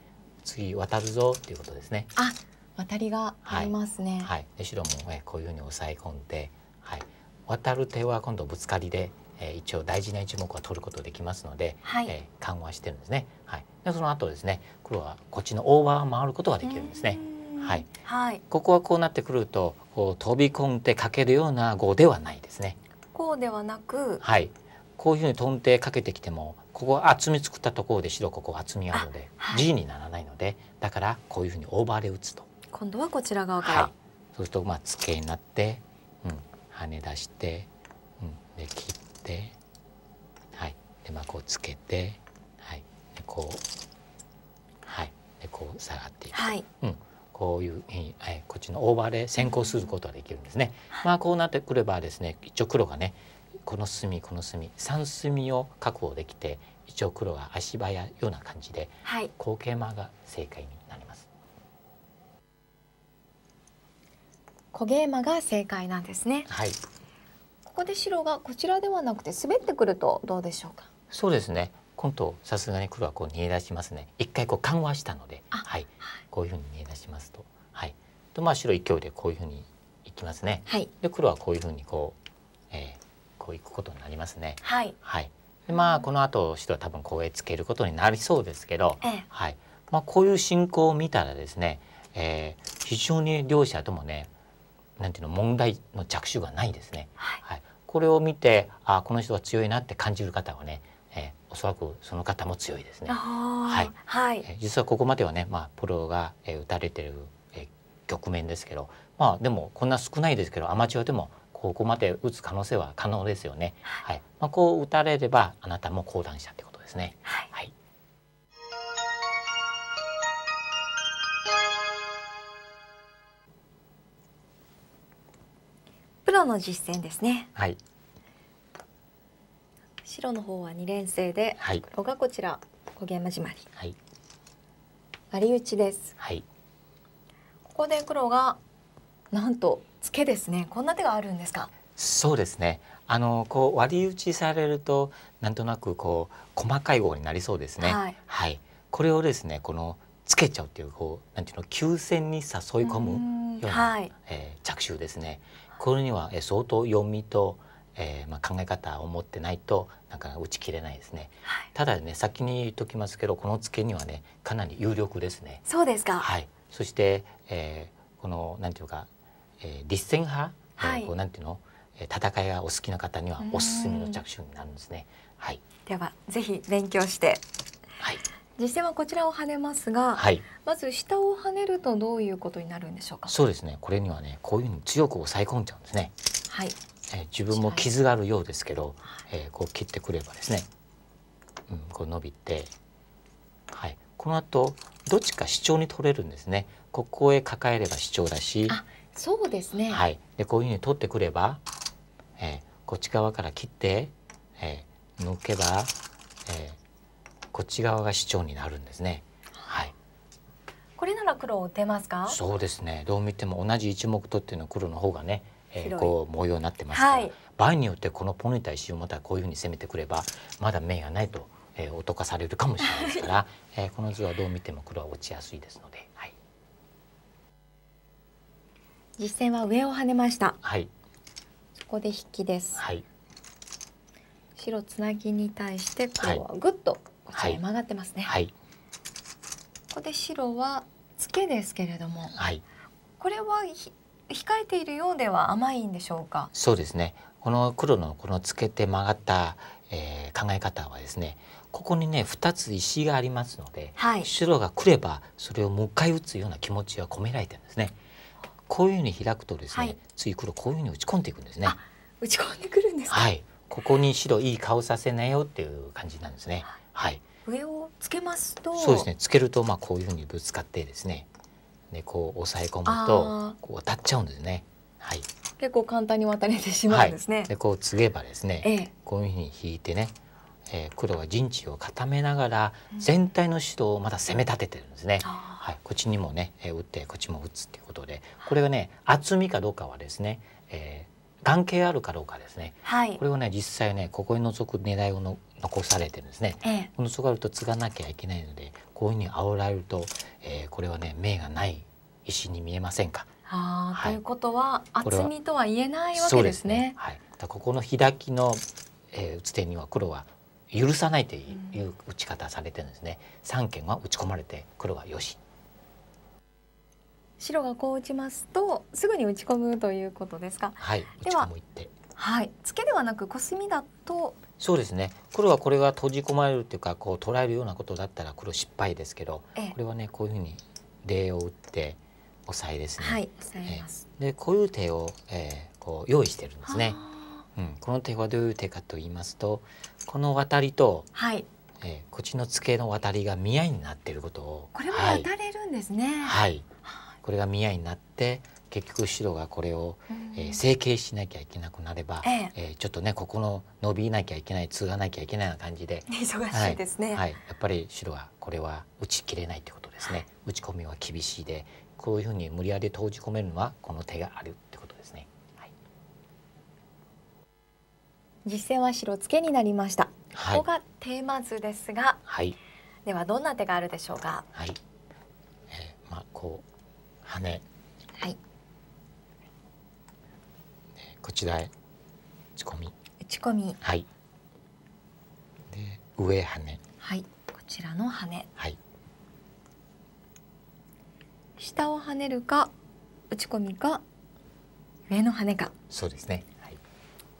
次渡るぞっていうことですねあ渡りがありますね、はい、はい、で白も、ね、こういうふうに抑え込んで、はい、渡る手は今度ぶつかりでえー、一応大事な一目は取ることできますので、はい、えー、緩和してるんですね。はい、でその後ですね黒はこっちのオーバー回ることができるんですね。はい、はい、ここはこうなってくるとこう飛び込んでかけるような碁ではないですね。こうではなく、はい、こういうふうに飛んでかけてきてもここは厚み作ったところで白ここ厚みあるので、はい、G にならないのでだからこういうふうにオーバーで打つと。今度はこちら側から、はい、そうするとまあツケになって、うん、跳ね出して、うん、で切って、はい、でまあこうつけて、はい、でこう、はい、でこう下がっていく、はい、うん、こういう、えー、こっちのオーバーで先行することができるんですね。はい、まあこうなってくればですね一応黒がねこの隅この隅三隅を確保できて一応黒が足早ような感じで、はい、後桂馬が正解になります。小桂馬が正解なんですね。はい。ここで白がこちらではなくて滑ってくるとどうでしょうかそうですね今度さすがに黒はこう逃げ出しますね一回こう緩和したので、はい、こういうふうに逃げ出しますと、はい、とまあ白勢いでこういうふうにいきますね、はい、で黒はこういうふうにこう、えー、こういくことになりますね。はい、はいでまあこの後白は多分こうへつけることになりそうですけど、ええ、はいまあ、こういう進行を見たらですね、えー、非常に両者ともねなんていうの問題の着手がないですね。はい、はい、これを見てあこの人は強いなって感じる方はね、えおそらくその方も強いですね。はい、はい、実はここまではね、まあ、プロが、えー、打たれてる、えー、局面ですけど、まあ、でもこんな少ないですけどアマチュアでもここまで打つ可能性は可能ですよね。はい、まあ、こう打たれればあなたも降段しってことですね。はい、はいプロの実戦ですね。はい。白の方は二連星で、はい、がこちら小毛山締まり。はい。割打ちです。はい。ここで黒がなんとツケですね。こんな手があるんですか。そうですね。あのこう割り打ちされるとなんとなくこう細かい号になりそうですね。はい、はい。これをですねこのつけちゃうっていうこうなんていうの急戦に誘い込むような、はい、えー、着手ですね。これには相当読みと、えー、まあ、考え方を持ってないとなんか打ち切れないですね、はい、ただね先に言っときますけどこのツケにはねかなり有力ですねそうですかはいそして、えー、このなんていうか、えー、立戦派、はい、こうなんていうの戦いがお好きな方にはおすすめの着手になるんですねはいではぜひ勉強してはい実戦はこちらを跳ねますが、はい、まず下を跳ねるとどういうことになるんでしょうかそうですねこれにはねこういうふうに強く抑え込んじゃうんですねはい、えー、自分も傷があるようですけど、はい、えー、こう切ってくればですね、うん、こう伸びてはいこの後どっちか主張に取れるんですねここへ抱えれば主張だしそうですねはいでこういうふうに取ってくれば、えー、こっち側から切って、えー、抜けば、えー、こっち側が主張になるんですね。はい。これなら黒を出ますか？そうですね。どう見ても同じ一目取っての黒の方がね、えー、こう模様になってますから、はい、場合によってこのポンに対しまたこういうふうに攻めてくればまだ面がないと、えー、脅かされるかもしれないですから、えー、この図はどう見ても黒は落ちやすいですので、はい、実戦は上を跳ねました。はい。そこで引きです。はい。白つなぎに対して黒はぐっとはい、曲がってますね。はい、ここで白はツケですけれども、はい、これは控えているようでは甘いんでしょうか。そうですね。この黒のこのつけて曲がった、えー、考え方はですね、ここにね二つ石がありますので、はい、白が来ればそれをもう一回打つような気持ちは込められてるんですね。こういうふうに開くとですね、はい、次黒こういうふうに打ち込んでいくんですね。打ち込んでくるんですはい。ここに白いい顔させなよっていう感じなんですね。はいはい、上をつけますとそうですねつけるとまあこういうふうにぶつかってですねでこう押さえ込むとこう渡っちゃうんですね。はい、結構簡単に渡れてしまうんですね。はい、でこう継げばですね、ええ、こういうふうに引いてね、えー、黒は陣地を固めながら全体の指導をまだ攻め立ててるんですね。うん、はい、こっちにもね、えー、打ってこっちも打つっていうことでこれがね厚みかどうかはですね、えー、眼形あるかどうかですね、はい、これをね実際ねここに覗く狙いをの残されてるんですね、ええ、このソガルト継がなきゃいけないのでこういうふうに煽られると、えー、これはね目がない石に見えませんか。あはい、ということは厚みとは言えないわけですね。こ、ね、はい、ここの開きの、えー、打つ手には黒は許さないという打ち方されてるんですね。三、うん、件は打ち込まれて黒はよし。白がこう打ちますとすぐに打ち込むということですか。はい。で打ち込むって。はい。ツケではなくコスミだとそうですね黒はこれが閉じ込まれるというかこう捉えるようなことだったら黒失敗ですけど、ええ、これはねこういうふうに礼を打ってオサエですね。はい、えでこういう手を、えー、こう用意してるんですね。うん、この手はどういう手かと言いますとこの渡りと、はいえー、こっちの付けの渡りが見合いになっていることをこれも渡れるんですね。はい、はい、これが見合いになって結局白がこれを、えー、整形しなきゃいけなくなれば、ええちょっとねここの伸びなきゃいけない継がなきゃいけないような感じで忙しいですね、はい、やっぱり白はこれは打ち切れないということですね、打ち込みは厳しいでこういうふうに無理やり閉じ込めるのはこの手があるってことですね。実戦は白ツけになりました、はい、ここがテーマ図ですが、はい、ではどんな手があるでしょうかはい、えー、まあこう跳ね、はい、こちらへ打ち込み打ち込みはいで上跳ねはいこちらの跳ねはい下を跳ねるか打ち込みか上の跳ねかそうですね、はい、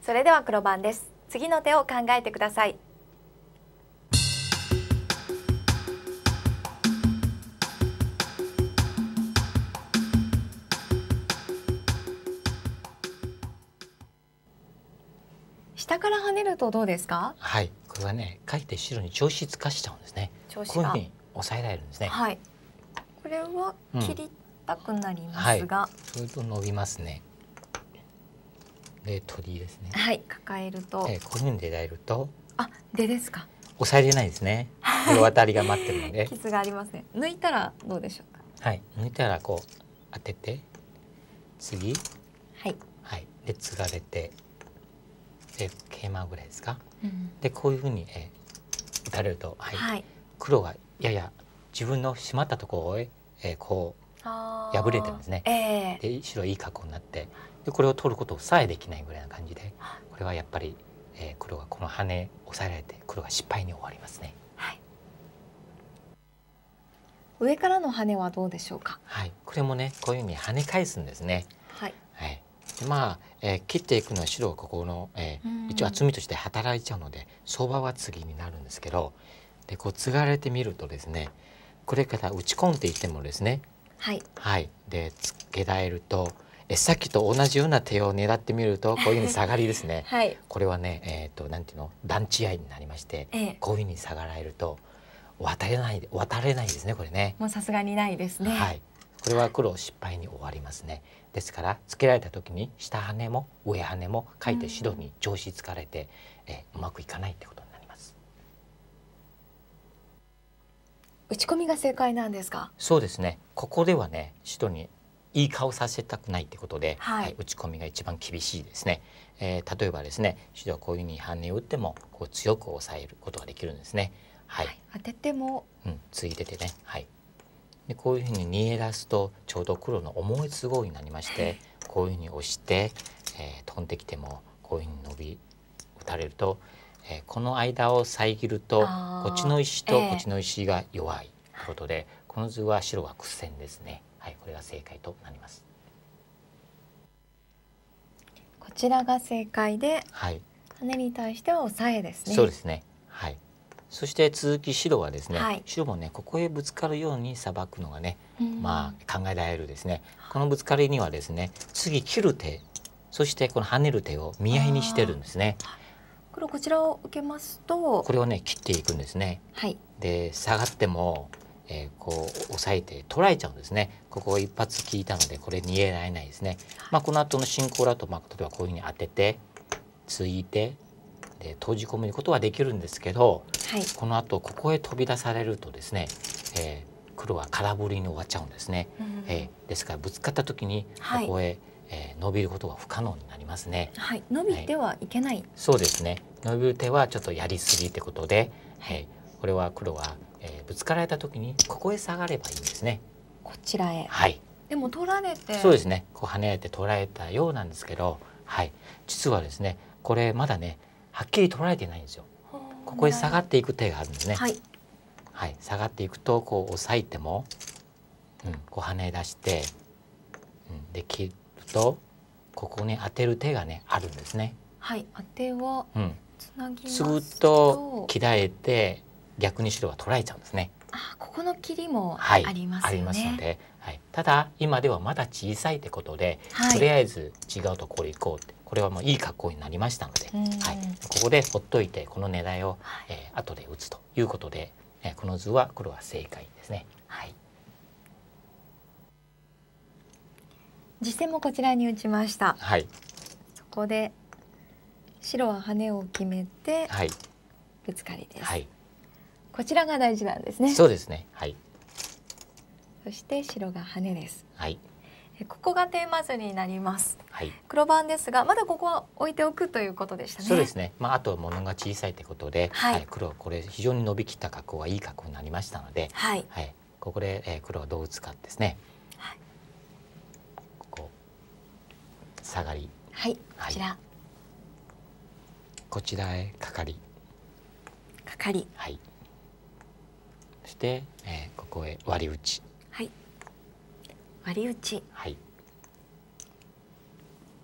それでは黒番です次の手を考えてください下から跳ねるとどうですかはいこれはねかえって白に調子つかしちゃうんですね調こういうふうに抑えられるんですねはいこれは切りたくなりますが、うんはい、それと伸びますねで取りですねはい抱えるとえこういうふうに出られるとあでですか抑えれないですねこ当たりが待ってるので 傷がありますね抜いたらどうでしょうかはい抜いたらこう当てて次はいはいで継がれてで桂馬ぐらいですか、うん、でこういうふうに、えー、打たれると、はい、はい、黒がやや自分の締まったところへ、えー、こう破れてるんですね。えー、で白いい格好になってでこれを取ることさえできないぐらいな感じでこれはやっぱり、えー、黒がこの羽押さえられて黒が失敗に終わりますね。上からの羽はどうでしょうか。はい、これもねこういうふうに跳ね返すんですね。でまあ、えー、切っていくのは白がここの、えー、一応厚みとして働いちゃうので相場は次になるんですけどでこう継がれてみるとですねこれから打ち込んでいってもですねはい、はい、でけられるとえさっきと同じような手を狙ってみるとこういうふうに下がりですね、はい、これはねえっ、ー、となんていうの段違合いになりまして、ええ、こういうふうに下がられると渡れない渡れないですねこれねもうさすがにないですねはいこれは黒失敗に終わりますねですからつけられた時に下羽も上羽もかいて白に調子つかれて、うん、えうまくいかないってことになります。打ち込みが正解なんですか。そうですね。ここではね白にいい顔させたくないってことで、はい、はい、打ち込みが一番厳しいですね。えー、例えばですね白はこういうふうに反応を打ってもこう強く抑えることができるんですね。はい。はい、当てても、うん、ついててねはい。でこういうふうに逃げ出すとちょうど黒の思い都合になりましてこういうふうに押して、えー、飛んできてもこういうふうに伸び打たれると、えー、この間を遮るとこっちの石とこっちの石が弱いことで、えー、この図は白は苦戦ですね。はい、これが正解となります。こちらが正解で、はい、ハに対しては抑えですね。そうですね。はい。そして続き白はですね、はい、白もねここへぶつかるようにさばくのがね、うん、まあ考えられるですねこのぶつかりにはですね次切る手そしてこの跳ねる手を見合いにしてるんですね黒こちらを受けますとこれをね切っていくんですね、はい、で下がっても、えー、こう押さえて捉えちゃうんですねここ一発効いたのでこれ逃げられないですね、まあこの後の進行だとまあ例えばこういうふうに当てて突いてで閉じ込めることはできるんですけど、はい、この後ここへ飛び出されるとですね、えー、黒は空振りに終わっちゃうんですね、うん、えー、ですからぶつかった時にここへ、はい、えー、伸びることが不可能になりますね、はい、伸びてはいけない、そうですね伸びる手はちょっとやりすぎってことで、えこれは黒は、えぶつかられた時にここへ下がればいいんですねこちらへはいでも取られてそうですねこう跳ねられて取られたようなんですけどはい実はですねこれまだねはっきり取られてないんですよ。ここへ下がっていく手があるんですね。はい、はい、下がっていくとこう押さえても、うん、こう跳ね出して、うん、できるとここに当てる手がねあるんですね。はい、当てはつなぎますと、うん、すると切られて逆に白は取られちゃうんですね。あここの切りもあります、ねはい、ありますので、はい、ただ今ではまだ小さいってことで、はい、とりあえず違うところ行こうってこれはもういい格好になりましたので、はい、ここでほっといてこの狙いを、えー、後で打つということで、えー、この図は黒は正解ですね。はい、実戦もこちらに打ちました。はい、そこで白は羽を決めて、はい、ぶつかりです、はい。こちらが大事なんですね。そうですね。はい。そして白が羽です。はい。ここがテーマ図になります、はい、黒番ですがまだここは置いておくということでしたねそうですねまああと物が小さいということで、はい、はい、黒これ非常に伸びきった格好はいい格好になりましたので、はい、はい、ここで、えー、黒はどう打つかですね、はい、ここ下がりはい、こちらこちらへかかりかかりはいそして、えー、ここへ割り打ち割り打ち、はい、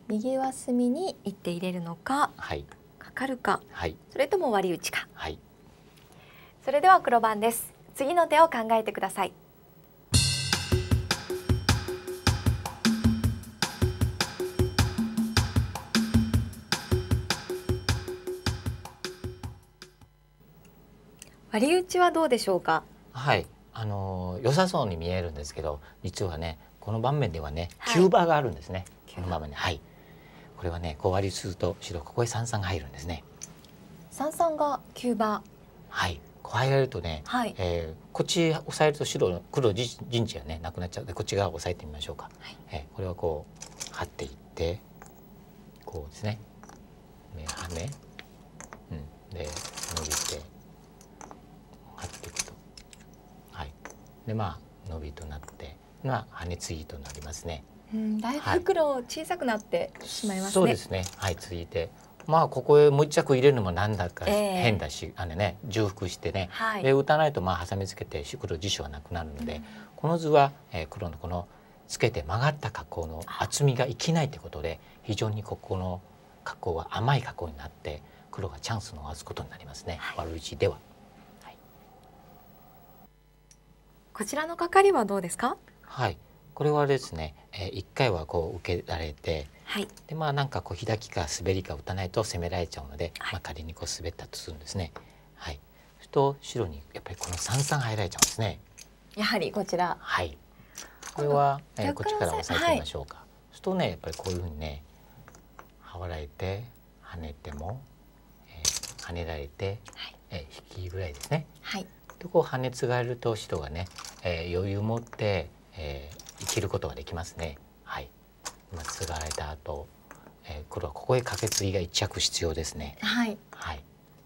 右は隅に一手入れるのか、はい、かかるか、はい、それとも割り打ちか、はい、それでは黒番です次の手を考えてください割り打ちはどうでしょうかはいあの良さそうに見えるんですけど実はねこの盤面ではねキュ急場があるんですね、この場面はいこれはねこう割りすると白ここへ三三が入るんですね三三がキュ急場はいこう入られるとね、はい、えー、こっち押さえると白黒じ陣地がねなくなっちゃうでこっち側押さえてみましょうか、はい、えー、これはこう張っていってこうですね目はめ、うん、で伸びて張っていくとはいでまあ伸びとなってがハネツギとなりますね。うん、だいぶ袋小さくなってしまいます、ねはい、そうですね。はい、続いて。まあここへもう一着入れるのもなんだか変だし、えー、あのね重複してね、はい、で打たないとまあ挟みつけて黒辞書はなくなるので、うん、この図は、え黒のこのつけて曲がった加工の厚みが生きないってことで非常にここの加工は甘い加工になって黒がチャンスを逃すことになりますね、はい、悪打ちでは、はい、こちらの係はどうですかはい、これはですね、えー、1回はこう受けられて、はい、でまあなんかこう開きか滑りか打たないと攻められちゃうので、はい、まあ仮にこう滑ったとするんですね。はい、すると白にやっぱりこの三三入られちゃうんですね。やはりこちら。はい。これは、えー、こっちから押さえてみましょうか。はい、するとねやっぱりこういうふうにねはわられて跳ねても、えー、跳ねられて、はい、えー、引きぐらいですね。はい。でこう跳ね継がれると白がね、えー、余裕を持ってえー、生きることができますね。はい、ま今ツガれた後、えー、黒はここへカけツぎが一着必要ですね。はい。はい。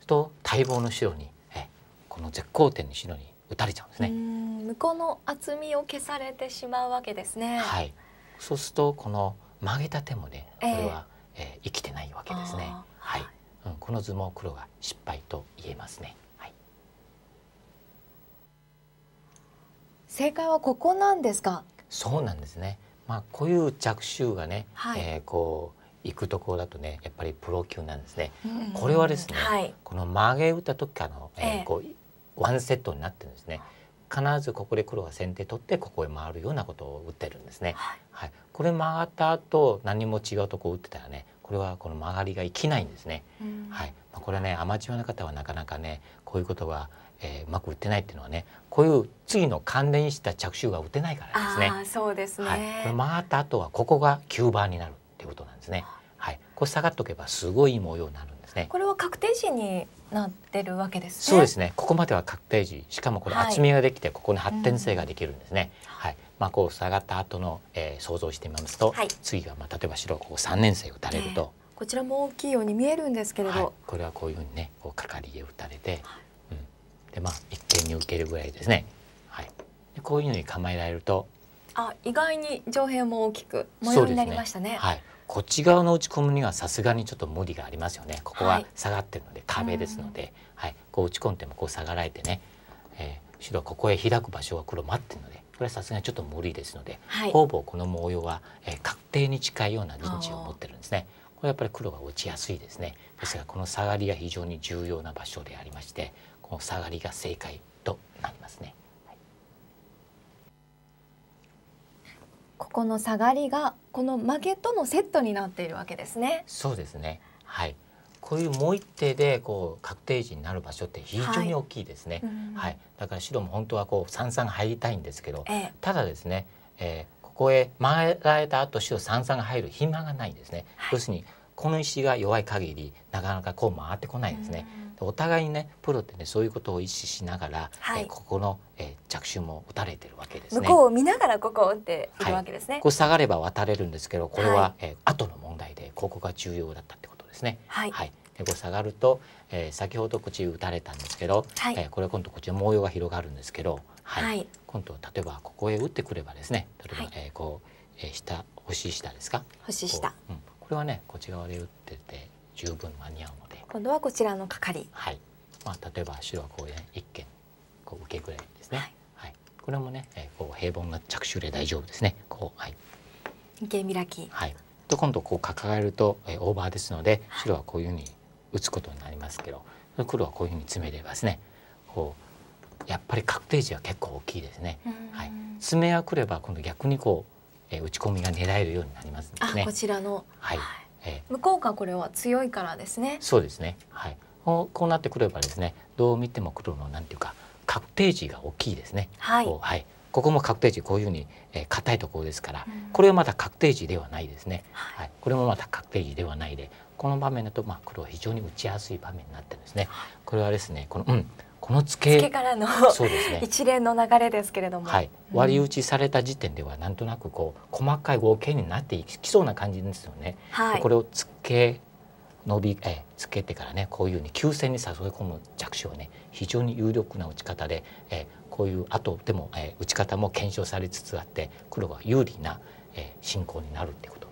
と待望の白に、えー、この絶好点の白に打たれちゃうんですね。向こうの厚みを消されてしまうわけですね。はい。そうするとこの曲げた手もね、これは、えー、えー、生きてないわけですね。はい、うん。この図も黒が失敗と言えますね。正解はここなんですかそうなんですね、まあ、こういう着手がね、はい、えこう行くところだとねやっぱりプロ級なんですね、これはですね、はい、この曲げ打った時からの、えー、こうワンセットになってるんですね必ずここで黒が先手取ってここへ回るようなことを打ってるんですね、はい、はい、これ曲がった後何も違うとこ打ってたらねこれはこの曲がりが生きないんですね、はい、まあ、これはねアマチュアの方はなかなかねこういうことはえー、うまく打てないっていうのはねこういう次の関連した着手が打てないからですね。あそうですね、はい、これ回った後はここが9番になるっていうことなんですね。はい、これ下がっとけばすごい模様になるんですね。これは確定時になってるわけです、ね、そうですね。ここまでは確定時、しかもこれ厚みができてここに発展性ができるんですね。はい。うんはい、まあこう下がった後の、えー、想像してみますと、はい、次がまあ例えば白ここ三年生打たれると、えー、こちらも大きいように見えるんですけれど、はい、これはこういうふうにね、こうかかりで打たれて、でまあ一見に受けるぐらいですね。はい、でこういうのに構えられるとあ意外に上辺も大きく模様になりましたね。ねはい、こっち側の打ち込むにはさすがにちょっと無理がありますよね。ここは下がってるので、壁ですので、はい、こう打ち込んでもこう下がられてね、えー、白ここへ開く場所は黒待ってるのでこれはさすがにちょっと無理ですので、はい、ほぼこの模様は、えー、確定に近いような陣地を持ってるんですね。これやっぱり黒が落ちやすいですね。ですがこの下がりが非常に重要な場所でありまして下がりが正解となりますね。ここの下がりがこの負けとのセットになっているわけですね。そうですね。はい。こういうもう一手でこう確定時になる場所って非常に大きいですね。はい、はい、だから白も本当はこう三三入りたいんですけど、ええ、ただですね、えー、ここへ回られた後白三三入る暇がないんですね。はい、要するにこの石が弱い限りなかなかこう回ってこないですね。お互いにねプロってねそういうことを意識しながら、はい、えここの、え着手も打たれてるわけですね。向こうを見ながらここを打っているわけですね。はい、こう下がれば渡れるんですけどこれは、はい、え後の問題でここが重要だったってことですね。はい、はいこう下がると、えー、先ほどこっち打たれたんですけど、はい、えー、これ今度こっちの模様が広がるんですけど、はい、はい、今度例えばここへ打ってくればですね例えば、はい、えー、こう、えー、下星下ですか星下こ,、うん、これはねこっち側で打ってて十分間に合うの今度はこちらの係。はい。まあ例えば白はこうね、一件こう受けぐらいですね。はい、はい。これもね、えー、こう平凡な着手で大丈夫ですね。こうはい。二間開き。はい。と今度こう抱えると、えー、オーバーですので白はこういうふうに打つことになりますけど、はい、黒はこういうふうに詰めればですね。こうやっぱり確定値は結構大きいですね。はい。詰めがくれば今度逆にこう、えー、打ち込みが狙えるようになりますのでこちらの。はいえー、向こうがこれは強いからですね。そうですね。はい。こうなってくればですね、どう見ても黒のなんていうか確定値が大きいですね。はい。はい。ここも確定値こういうふうに硬、えー、いところですから、うん、これはまた確定値ではないですね、はい、これもまた確定値ではないでこの場面だとまあ黒は非常に打ちやすい場面になってるんですね。これはですねこの、うんこのツけからのそうですね 一連の流れですけれども、はい、割り打ちされた時点ではなんとなくこう細かい合計になっていきそうな感じですよね。はい、これをツけ伸びえつけてからねこういうに急戦に誘い込む着手をね非常に有力な打ち方で、えこういう後でも、え打ち方も検証されつつあって黒が有利な、え進行になるってこと。